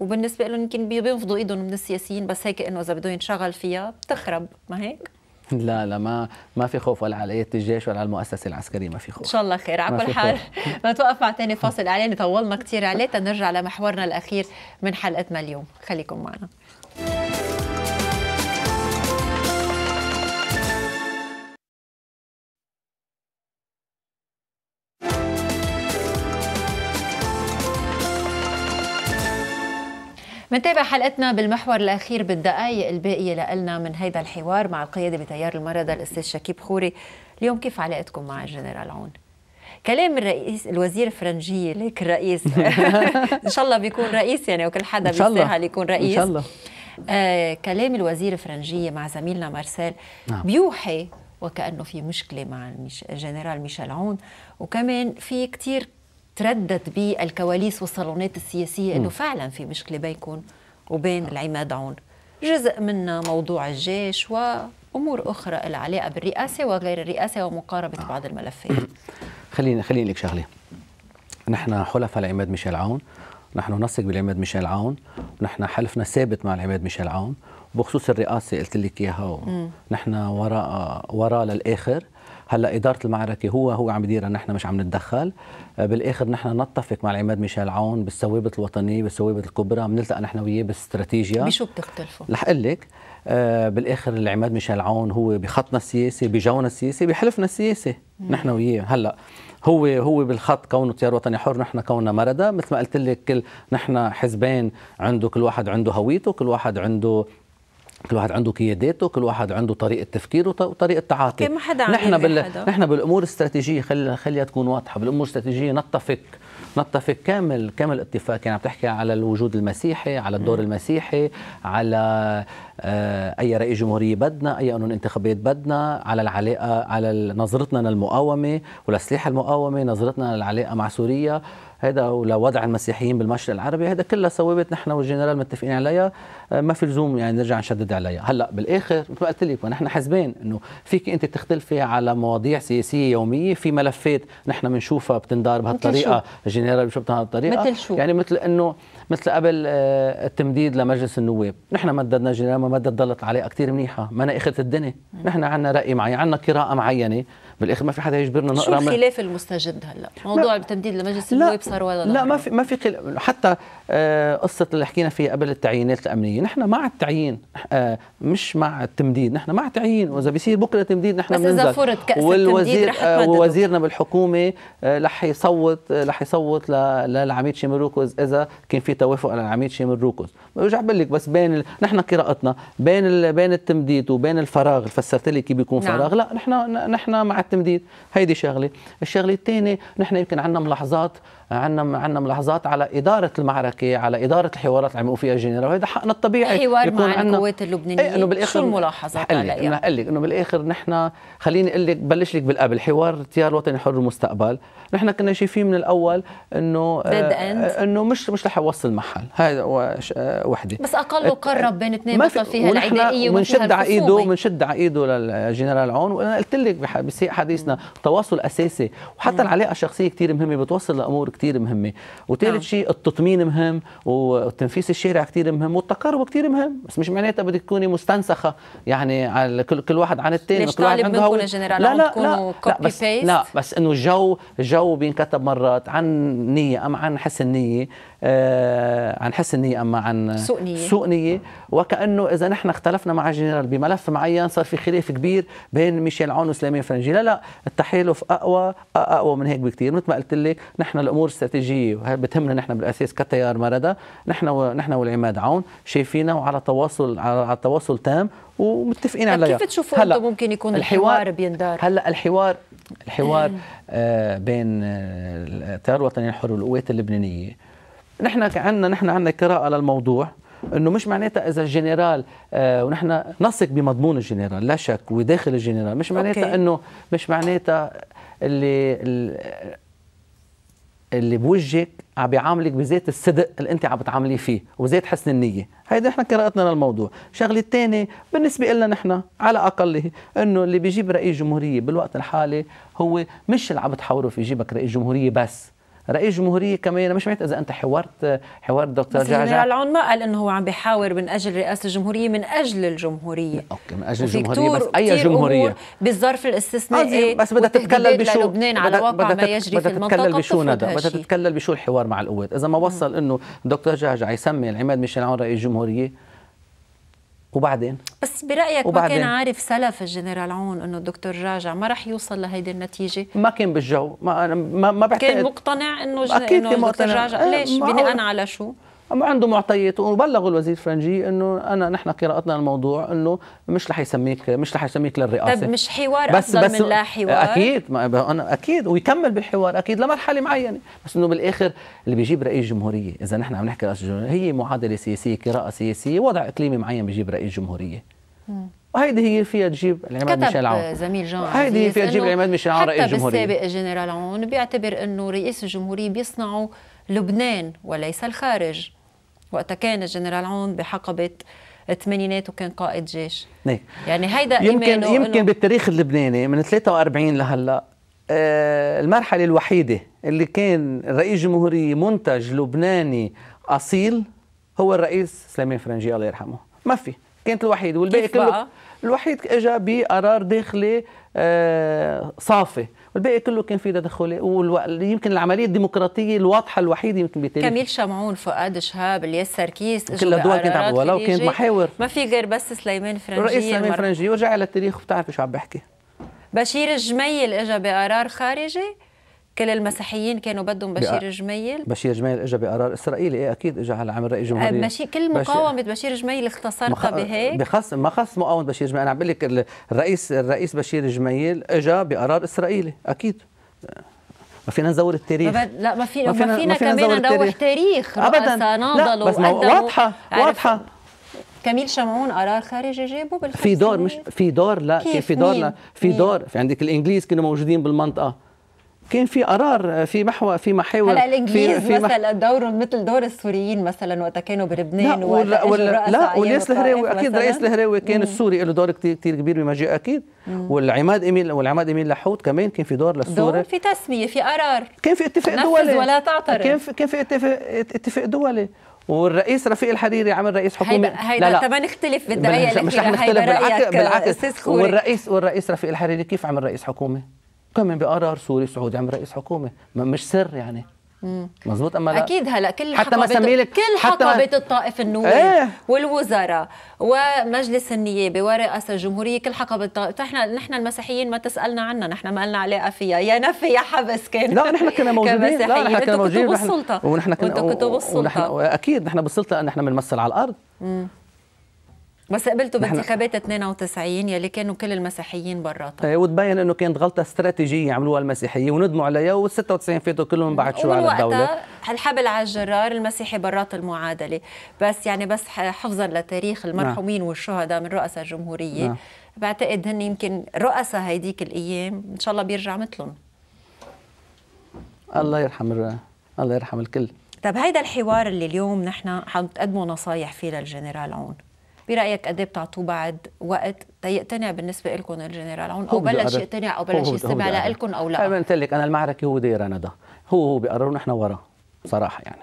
وبالنسبه لهم يمكن بينفضوا ايدهم من السياسيين بس هيك انه اذا بده ينشغل فيها بتخرب ما هيك؟ لا لا ما ما في خوف ولا على ايد الجيش ولا على المؤسسه العسكريه ما في خوف ان شاء الله خير على كل حال [laughs] ما توقف مع ثاني فاصل اعلاني طولنا كثير عليه تنرجع لمحورنا الاخير من حلقتنا اليوم خليكم معنا منتابع حلقتنا بالمحور الأخير بالدقائق الباقية لنا من هيدا الحوار مع القيادة بتيار المرضى الأستاذ شكيب خوري اليوم كيف علاقتكم مع الجنرال عون؟ كلام الرئيس الوزير فرنجية ليك الرئيس [laughs] [laughs] إن شاء الله بيكون رئيس يعني وكل حدا بيستاهل يكون رئيس إن شاء الله آه كلام الوزير فرنجية مع زميلنا مارسيل نعم. بيوحي وكأنه في مشكلة مع الجنرال ميشيل عون وكمان في كثير تردد بالكواليس والصالونات السياسيه انه فعلا في مشكله بينكم وبين آه. العماد عون جزء منها موضوع الجيش وامور اخرى العلاقه بالرئاسه وغير الرئاسه ومقاربه آه. بعض الملفات [clears throat] خليني خليني لك شغله نحن حلفاء لعماد ميشيل عون نحن نثق بالعماد ميشيل عون ونحن حلفنا ثابت مع العماد ميشيل عون بخصوص الرئاسه قلت لك اياها نحن وراء وراء للاخر هلا اداره المعركه هو هو عم يديرها نحن مش عم نتدخل آه، بالاخر نحن نتفق مع العماد ميشيل عون بالثوابت الوطنيه بالثوابت الكبرى بنلتقى نحن وياه بالاستراتيجيا بشو بتختلفوا؟ رح اقول لك آه، بالاخر العماد ميشيل عون هو بخطنا السياسي بجونا السياسي بحلفنا السياسي نحن وياه هلا هو هو بالخط كونه تيار وطني حر نحن كوننا مردا مثل ما قلت لك كل نحن حزبين عنده كل واحد عنده هويته كل واحد عنده كل واحد عنده قياداته كل واحد عنده طريقه تفكيره وطريقه تعاطي ما حدا نحن بال... حدا. نحن بالامور الاستراتيجيه خلي... خليها تكون واضحه بالامور الاستراتيجيه نتفق نتفق كامل كامل اتفاق يعني عم تحكي على الوجود المسيحي على الدور م. المسيحي على آه، اي رئيس جمهوريه بدنا اي قانون انتخابات بدنا على العلاقه على نظرتنا للمقاومه ولسلاح المقاومه نظرتنا للعلاقه مع سوريا هيدا لوضع المسيحيين بالمشرق العربي هذا كلها سوابت نحن والجنرال متفقين عليها آه، ما في لزوم يعني نرجع نشدد عليها هلا بالاخر مثل ما قلت لك ونحن حزبين انه فيك انت تختلفي على مواضيع سياسيه يوميه في ملفات نحن بنشوفها بتندار بهالطريقه الجنرال بيشوف بهالطريقه مثل شو يعني مثل انه مثل قبل آه، التمديد لمجلس النواب نحن مددنا جنرال ما مدد ضلت عليه كثير منيحه ما انا اخذت الدنيا نحن عندنا راي معين عندنا قراءه معينه بالاخر ما في حدا يجبرنا نقرا شو الخلاف المستجد هلا؟ موضوع التمديد لمجلس النواب صار ولا لا؟ لا ما في ما في خل... حتى آه، قصه اللي حكينا فيها قبل التعيينات الامنيه، نحن مع التعيين آه، مش مع التمديد، نحن مع التعيين واذا بيصير بكره تمديد نحن بس اذا فرض كاس والوزير آه ووزيرنا بالحكومه رح آه، يصوت رح يصوت للعميد شيميل روكوز اذا كان في توافق على العميد شيميل روكوز، برجع بقول لك بس بين ال... نحن قراءتنا بين ال... بين التمديد وبين الفراغ فسرت لي كيف بيكون نعم. فراغ، لا نحن نحن مع التمديد هيدي شغله الشغله الثانيه نحن يمكن عندنا ملاحظات عندنا عندنا ملاحظات على اداره المعركه على اداره الحوارات اللي عم فيها الجنرال وهذا حقنا الطبيعي حوار مع عنا... القوات اللبنانيه إيه انه بالاخر شو الملاحظات عليها؟ انا اقول لك انه بالاخر نحن خليني اقول لك بلش لك بالقبل حوار تيار وطني حر المستقبل نحن كنا شايفين من الاول انه أند آه، انه مش مش رح يوصل محل هذا آه، وحده بس اقله قرب بين اثنين ما في فيها العدائيه بنشد على ايده بنشد على ايده للجنرال عون وانا قلت لك بسياق حديثنا تواصل اساسي وحتى العلاقه الشخصيه كثير مهمه بتوصل لامور كثير مهمه وثالث نعم. شيء التطمين مهم والتنفيس الشارع كثير مهم والتقارب كثير مهم بس مش معناتها بدك تكوني مستنسخه يعني على كل, كل واحد عن الثاني ليش كل واحد عنده هو... لا لا لا, لا بس لا بس انه الجو الجو بينكتب مرات عن نيه ام عن حسن نيه آه عن حسن نيه اما عن سوء نيه سوء نيه وكانه اذا نحن اختلفنا مع الجنرال بملف معين صار في خلاف كبير بين ميشيل عون وسليمان فرنجي لا لا التحالف اقوى اقوى من هيك بكثير مثل ما قلت لك نحن الامور استراتيجيه بتهمنا نحن بالاساس كتيار مردا نحن و... نحن والعماد عون شايفينها وعلى تواصل على تواصل تام ومتفقين عليها كيف تشوفوا هلا ممكن يكون الحوار, الحوار بيندار هلا الحوار الحوار آه بين آه، التيار الوطني الحر والقوات اللبنانيه نحن عندنا نحن عندنا قراءه للموضوع انه مش معناتها اذا الجنرال آه ونحن نثق بمضمون الجنرال لا شك وداخل الجنرال مش معناتها انه مش معناتها اللي اللي بوجهك عم بيعاملك بذات الصدق اللي انت عم بتعاملي فيه وذات حسن النيه هيدا احنا قراءتنا للموضوع الشغله تانية بالنسبه لنا نحن على اقله انه اللي بيجيب رئيس جمهوريه بالوقت الحالي هو مش اللي عم بتحاوره في يجيبك رئيس جمهوريه بس رئيس جمهوريه كمان مش معناتها اذا انت حوارت حوار دكتور جعجع بس العون ما قال انه هو عم بيحاور من اجل رئاسه الجمهوريه من اجل الجمهوريه اوكي من اجل الجمهوريه بس اي جمهوريه بالظرف الاستثنائي بس بدها تتكلل بشو لبنان على واقع ما يجري بدأ في المنطقه تتكلل بشو ندى بدها تتكلل بشو الحوار مع القوات اذا ما وصل انه دكتور جعجع يسمي العماد ميشيل عون رئيس جمهوريه وبعدين بس برايك وبعدين. ما كان عارف سلف الجنرال عون انه الدكتور راجع ما رح يوصل لهيدي النتيجه ما كان بالجو ما انا ما, ما بعتقد كان مقتنع انه جن... اكيد انه الدكتور راجع إيه، ليش بناء على شو أما عنده معطيات وبلغوا الوزير فرنجي انه انا نحن قراءتنا الموضوع انه مش رح يسميك مش رح يسميك للرئاسه طب مش حوار بس افضل بس من لا حوار اكيد انا اكيد ويكمل بالحوار اكيد لمرحله معينه بس انه بالاخر اللي بيجيب رئيس جمهوريه اذا نحن عم نحكي رئيس جمهوريه هي معادله سياسيه قراءه سياسيه وضع اقليمي معين بيجيب رئيس جمهوريه وهيدي هي فيها تجيب العماد ميشيل عون زميل جون هيدي هي فيها تجيب العماد ميشيل عون رئيس الجمهورية حتى بالسابق جنرال عون بيعتبر انه رئيس الجمهورية بيصنعوا لبنان وليس الخارج وقتها كان الجنرال عون بحقبه الثمانينات وكان قائد جيش نعم. يعني هيدا يمكن يمكن بالتاريخ اللبناني من 43 لهلا آه المرحله الوحيده اللي كان رئيس جمهوريه منتج لبناني اصيل هو الرئيس سليمان فرنجي الله يرحمه ما في كانت الوحيد والباقي كله الوحيد اجى بقرار داخلي آه صافي والباقي كله كان في تدخلات ويمكن العمليه الديمقراطيه الواضحه الوحيده يمكن بتاريخ كميل شمعون فؤاد شهاب الياس سركيس كل الدول كانت عم ولو كانت محاور ما في غير بس سليمان فرنجي رئيس سليمان فرنجي ورجع على التاريخ وبتعرفي شو عم بحكي بشير الجميل اجى بقرار خارجي كل المسيحيين كانوا بدهم بشير جميل بشير جميل اجى بقرار اسرائيلي ايه اكيد اجى على عمل راي جمهوري أه، بشير كل مقاومه بشير جميل اختصرتها مخ... بهيك بخص ما خص مقاومه بشير جميل انا عم بقول لك الرئيس الرئيس بشير جميل اجى بقرار اسرائيلي اكيد ما فينا نزور التاريخ ما بد... لا ما, في... ما فينا ما فينا, ما فينا كمان نروح تاريخ ابدا ناضلوا بس ما واضحه واضحه كميل شمعون قرار خارجي جابه بالخمسين. في دور مش في دور لا كيف في دور لا في مين؟ دور في عندك الانجليز كانوا موجودين بالمنطقه كان في قرار في محور في محاور هلا الانجليز في مثلا دور مثل دور السوريين مثلا وقت كانوا بلبنان لا ولا لا والياس الهراوي اكيد رئيس الهراوي كان مم. السوري له دور كثير كثير كبير بمجيء اكيد مم. والعماد امين والعماد امين لحوت كمان كان في دور للسوري دور في تسميه في قرار كان في اتفاق دولي ولا تعترض كان في كان في اتفاق اتفاق دولي والرئيس رفيق الحريري عمل رئيس حكومه هيدا لا لا ما نختلف بالدقائق مش رح نختلف بالعكس بالعكس والرئيس والرئيس رفيق الحريري كيف عمل رئيس حكومه قام بقرار سوري سعودي عم رئيس حكومه مش سر يعني مزبوط اما لا اكيد هلا كل حتى ما سميلك كل حقبه الطائف النووي ايه؟ والوزراء ومجلس النيابه ورئاسه الجمهوريه كل حقبه الطائف نحن نحن المسيحيين ما تسالنا عنها نحن ما لنا علاقه فيها يا نفي يا حبس كان لا نحن كنا موجودين لا نحن كنا موجودين كتب السلطه ونحن كنا كتب السلطه ونحن اكيد نحن بالسلطه نحن بنمثل على الارض مم. بس قبلتوا بانتخابات 92 يلي كانوا كل المسيحيين براتها ايه وتبين انه كانت غلطه استراتيجيه عملوها المسيحيين وندموا عليها وال96 فاتوا كلهم بعد شو على الدوله الحبل على الجرار المسيحي برات المعادله بس يعني بس حفظا لتاريخ نعم. المرحومين والشهداء من رؤساء الجمهوريه نعم. بعتقد هن يمكن رؤساء هيديك الايام ان شاء الله بيرجع مثلهم الله يرحم الله يرحم الكل طب هيدا الحوار اللي اليوم نحن حنقدمه نصايح فيه للجنرال عون برايك قد ايه بتعطوه بعد وقت تيقتنع بالنسبه لكم الجنرال عون او بلش يقتنع او بلش يستمع لكم او لا انا قلت لك انا المعركه هو دايره ندى هو هو بيقرر ونحن وراه صراحه يعني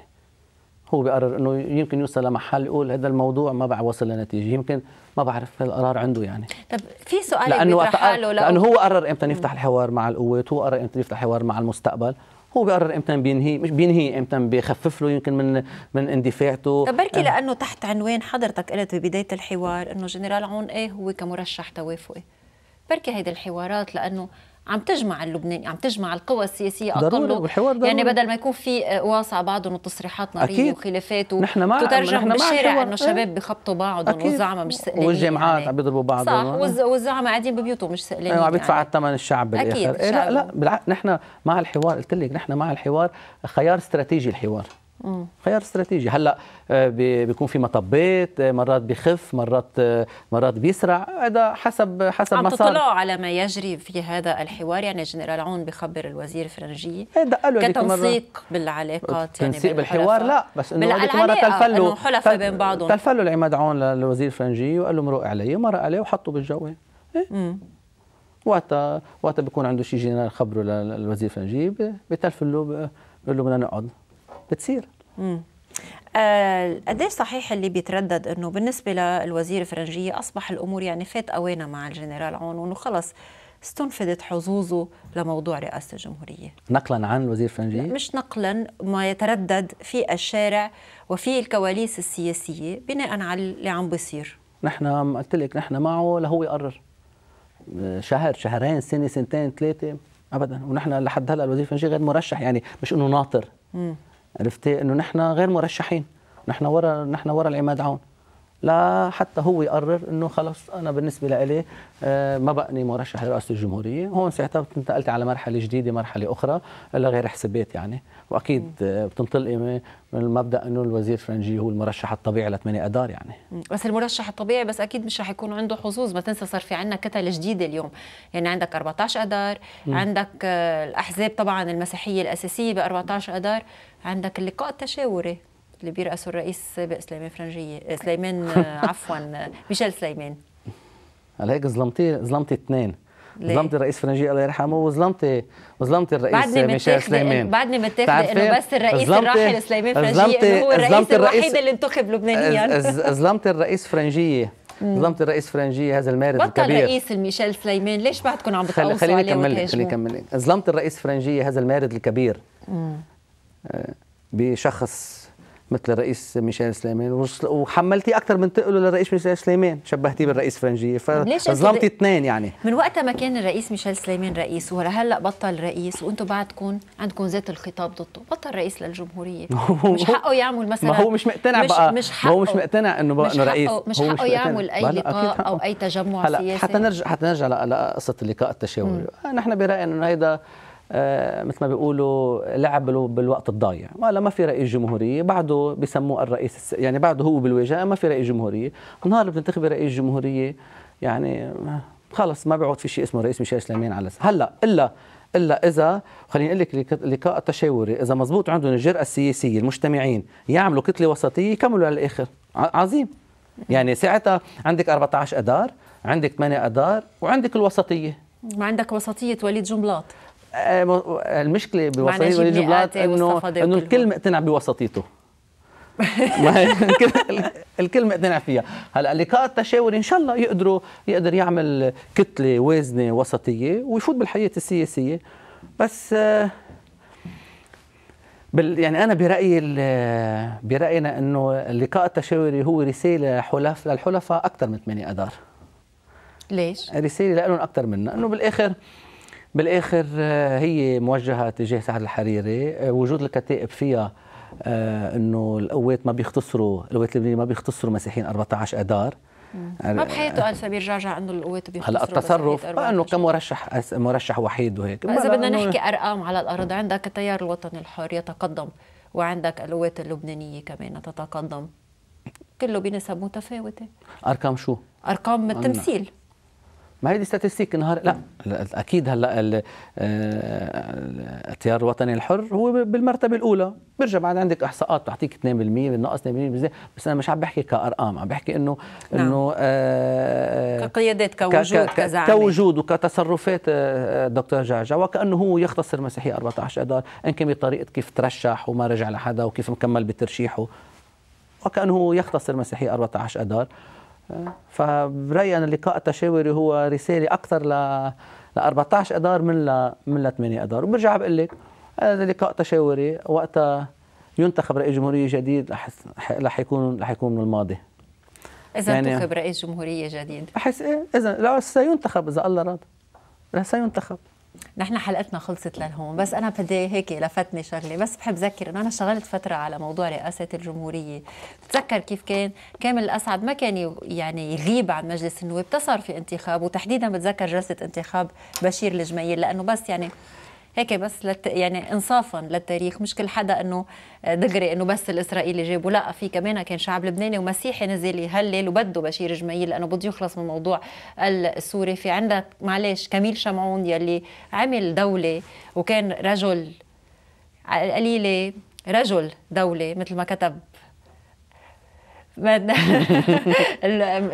هو بيقرر انه يمكن يوصل لمحل يقول هذا الموضوع ما بعرف وصل لنتيجه يمكن ما بعرف القرار عنده يعني طب في سؤال لانه لأنه, لانه هو قرر امتى يفتح الحوار مع القوات هو قرر امتى يفتح الحوار مع المستقبل هو بيقرر امتى بينهي مش بينهي امتى بيخفف له يمكن من من اندفاعته طب بركي آه. لانه تحت عنوان حضرتك قلت ببدايه الحوار انه جنرال عون ايه هو كمرشح توافقي بركي هيدي الحوارات لانه عم تجمع اللبناني عم تجمع القوى السياسيه اقل يعني بدل ما يكون في آه، واسع بعضهم وتصريحات ناريه أكيد. وخلافات نحن مع تترجم نحن بالشارع انه شباب إيه. بخبطوا بعض والزعماء مش سقلانين والجامعات يعني. عم بيضربوا بعض صح والزعماء قاعدين ببيوتهم مش سقلانين إيه، يعني عم يدفع يعني. الثمن الشعب بالاخر أكيد إيه لا لا بالع... نحن مع الحوار قلت لك نحن مع الحوار خيار استراتيجي الحوار خيار استراتيجي هلا آه، بيكون في مطبات آه، مرات بخف مرات آه، مرات بيسرع هذا حسب حسب عم تطلعوا على ما يجري في هذا الحوار يعني جنرال عون بخبر الوزير الفرنجي إيه، كتنسيق بالعلاقات يعني تنسيق بالحوار لا بس انه هذيك مره تلفلوا حلفاء بين بعضهم تلفلوا العماد عون للوزير الفرنجي وقال له مرق علي ومرق عليه وحطه بالجو إيه؟ وقتها وقتها بيكون عنده شيء جنرال خبره للوزير الفرنجي بتلفلوا بقول له بدنا نقعد بتصير قد آه، قديش صحيح اللي بيتردد انه بالنسبه للوزير الفرنجيه اصبح الامور يعني فات اوانه مع الجنرال عون وانه خلص استنفذت حظوظه لموضوع رئاسه الجمهوريه نقلا عن الوزير الفرنجي مش نقلا ما يتردد في الشارع وفي الكواليس السياسيه بناء على اللي عم بيصير نحن قلت لك نحن معه لهو يقرر شهر شهرين سنه سنتين ثلاثه ابدا ونحن لحد هلا الوزير الفرنجي غير مرشح يعني مش انه ناطر م. عرفتي إيه؟ انه نحن غير مرشحين نحن ورا نحن ورا العماد عون لا حتى هو يقرر انه خلص انا بالنسبه لإلي آه، ما بقني مرشح لرئاسه الجمهوريه، هون ساعتها انتقلت على مرحله جديده مرحله اخرى لغير حسابات يعني، واكيد آه، بتنطلقي من المبدا انه الوزير فرنجي هو المرشح الطبيعي لثمانية اذار يعني. بس المرشح الطبيعي بس اكيد مش رح يكون عنده حظوظ، ما تنسى صار في عندنا كتل جديده اليوم، يعني عندك 14 اذار، عندك آه، الاحزاب طبعا المسيحيه الاساسيه ب 14 اذار، عندك اللقاء التشاوري اللي بيرأسه الرئيس السابق سليمان فرنجية آه، [laughs] سليمان آه، عفوا آه، ميشيل سليمان على هيك ظلمتي ظلمتي اثنين ظلمت الرئيس فرنجي الله يرحمه وظلمتي وظلمتي الرئيس ميشيل سليمان بعدني متاخده انه بس الرئيس الراحل سليمان فرنجيه هو الرئيس الوحيد اللي انتخب لبنانيا ظلمتي الرئيس فرنجيه ظلمتي الرئيس فرنجيه هذا المارد بطل الكبير بطل رئيس ميشيل سليمان ليش بعدكم عم بتقولوا خلي خليني كمل خليني كمل ظلمت الرئيس فرنجيه هذا المارد الكبير بشخص مثل الرئيس ميشيل سليمان وحملتي اكثر من تقله للرئيس ميشيل سليمان شبهتيه بالرئيس فرنجيه فظلمتي اثنين يعني من وقت ما كان الرئيس ميشيل سليمان رئيس ولهلا بطل رئيس وانتم بعدكم عندكم ذات الخطاب ضده بطل رئيس للجمهوريه [laughs] مش حقه يعمل مثلا ما هو مش مقتنع مش بقى مش حقه هو مش مقتنع انه بقى انه رئيس مش حقه, مش حقه يعمل اي لقاء او اي تجمع هلا سياسي حتى نرجع حتى نرجع لقصه اللقاء التشاوري نحن براينا انه هيدا آه، مثل ما بيقولوا لعب بالوقت الضايع لا ما في رئيس جمهورية بعده بسموه الرئيس يعني بعده هو بالوجاء ما في رئيس جمهورية النهار بتنتخب رئيس جمهورية يعني خلص ما بيعود في شيء اسمه رئيس ميشيل سليمان على هلا الا الا اذا خليني اقول لك اللقاء التشاوري اذا مزبوط عندهم الجرأه السياسيه المجتمعين يعملوا كتله وسطيه يكملوا على الاخر عظيم يعني ساعتها عندك 14 اذار عندك 8 اذار وعندك الوسطيه ما عندك وسطيه وليد جملاط آه، المشكله بوسطيه وليد جبلاط انه انه الكل مقتنع بوسطيته [laughs] الكل مقتنع فيها هلا لقاء التشاوري ان شاء الله يقدروا يقدر يعمل كتله وازنه وسطيه ويفوت بالحياه السياسيه بس آه، بال يعني انا برايي براينا انه اللقاء التشاوري هو رساله حلف للحلفاء اكثر من 8 اذار ليش؟ رساله لهم اكثر منا انه بالاخر بالاخر آه، هي موجهه تجاه سعد الحريري آه، وجود الكتائب فيها آه، انه القوات ما بيختصروا القوات اللبنانيه ما بيختصروا مسيحيين 14 اذار ما بحياته قال سمير جعجع انه القوات بيختصروا هلا التصرف ما انه كمرشح مرشح وحيد وهيك اذا بدنا نحكي ارقام على الارض عندك التيار الوطني الحر يتقدم وعندك القوات اللبنانيه كمان تتقدم كله بنسب متفاوته ارقام شو؟ ارقام التمثيل ما هي دي ستاتستيك نهار لا اكيد هلا التيار آه، الوطني الحر هو بالمرتبه الاولى برجع بعد عندك احصاءات بتعطيك 2% بالنقص 2% بس انا مش عم بحكي كارقام عم بحكي انه نعم. انه آه، آه، كقيادات كوجود كزعيم كوجود وكتصرفات الدكتور جعجع وكانه هو يختصر مسيحيه 14 اذار ان كان بطريقه كيف ترشح وما رجع لحدا وكيف مكمل بترشيحه وكانه هو يختصر مسيحيه 14 اذار فبرايي انا اللقاء التشاوري هو رساله اكثر ل ل 14 اذار من ل من ل 8 اذار وبرجع بقول لك هذا لقاء تشاوري وقتها ينتخب رئيس جمهوريه جديد رح يكون رح يكون من الماضي اذا يعني انتخب رئيس جمهوريه جديد بحس ايه اذا لو سينتخب اذا الله راد سينتخب نحن حلقتنا خلصت لهون بس انا بدي هيك لفتني شغله بس بحب اذكر انه انا اشتغلت فتره على موضوع رئاسه الجمهوريه بتذكر كيف كان كامل الاسعد ما كان يعني يغيب عن مجلس النواب تصار في انتخاب وتحديدا بتذكر جلسه انتخاب بشير الجميل لانه بس يعني هيك بس لت يعني انصافا للتاريخ مش كل حدا انه دغري انه بس الاسرائيلي جابوا لا في كمان كان شعب لبناني ومسيحي نزل يهلل وبده بشير جمايل لانه بده يخلص من موضوع السوري في عندك معلش كميل شمعون يلي عمل دوله وكان رجل قليله رجل دوله مثل ما كتب [laughs]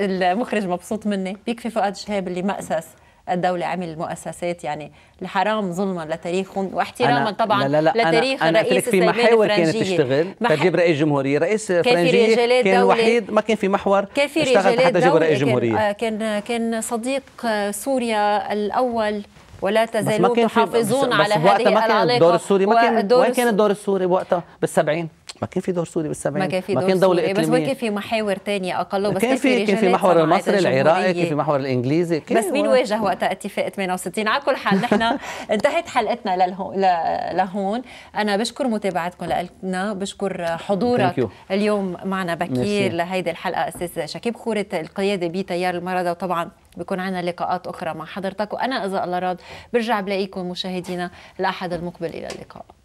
المخرج مبسوط مني بيكفي فؤاد شهاب اللي مأسس الدولة عمل مؤسسات يعني الحرام ظلما لتاريخهم واحتراما طبعا لا لا لا لتاريخ أنا الرئيس في محاور كانت تشتغل تجيب رئيس جمهورية رئيس فرنجي كان دولة... وحيد ما كان في محور كان في رجالات حتى تجيب رئيس جمهورية آه، كان... كان صديق آه، سوريا الأول ولا تزالوا تحافظون على بس هذه العلاقة الدور السوري ما كان وين كان الدور السوري وقتها بالسبعين ما كان في دور سوري بالسبعين ما كان في دور كان دولة سوري بس ما كان في محاور تانية أقل بس كان في كان في محور المصري العراقي كان في محور الإنجليزي كان بس مين واجه وقتها اتفاق 68 على كل حال نحن [laughs] انتهت حلقتنا للهون لهون أنا بشكر متابعتكم لنا بشكر حضورك اليوم معنا بكير لهيدي الحلقة أستاذ شكيب خورة القيادة بتيار المرضى وطبعا بيكون عنا لقاءات أخرى مع حضرتك وأنا إذا الله راد برجع بلاقيكم مشاهدينا الأحد المقبل إلى اللقاء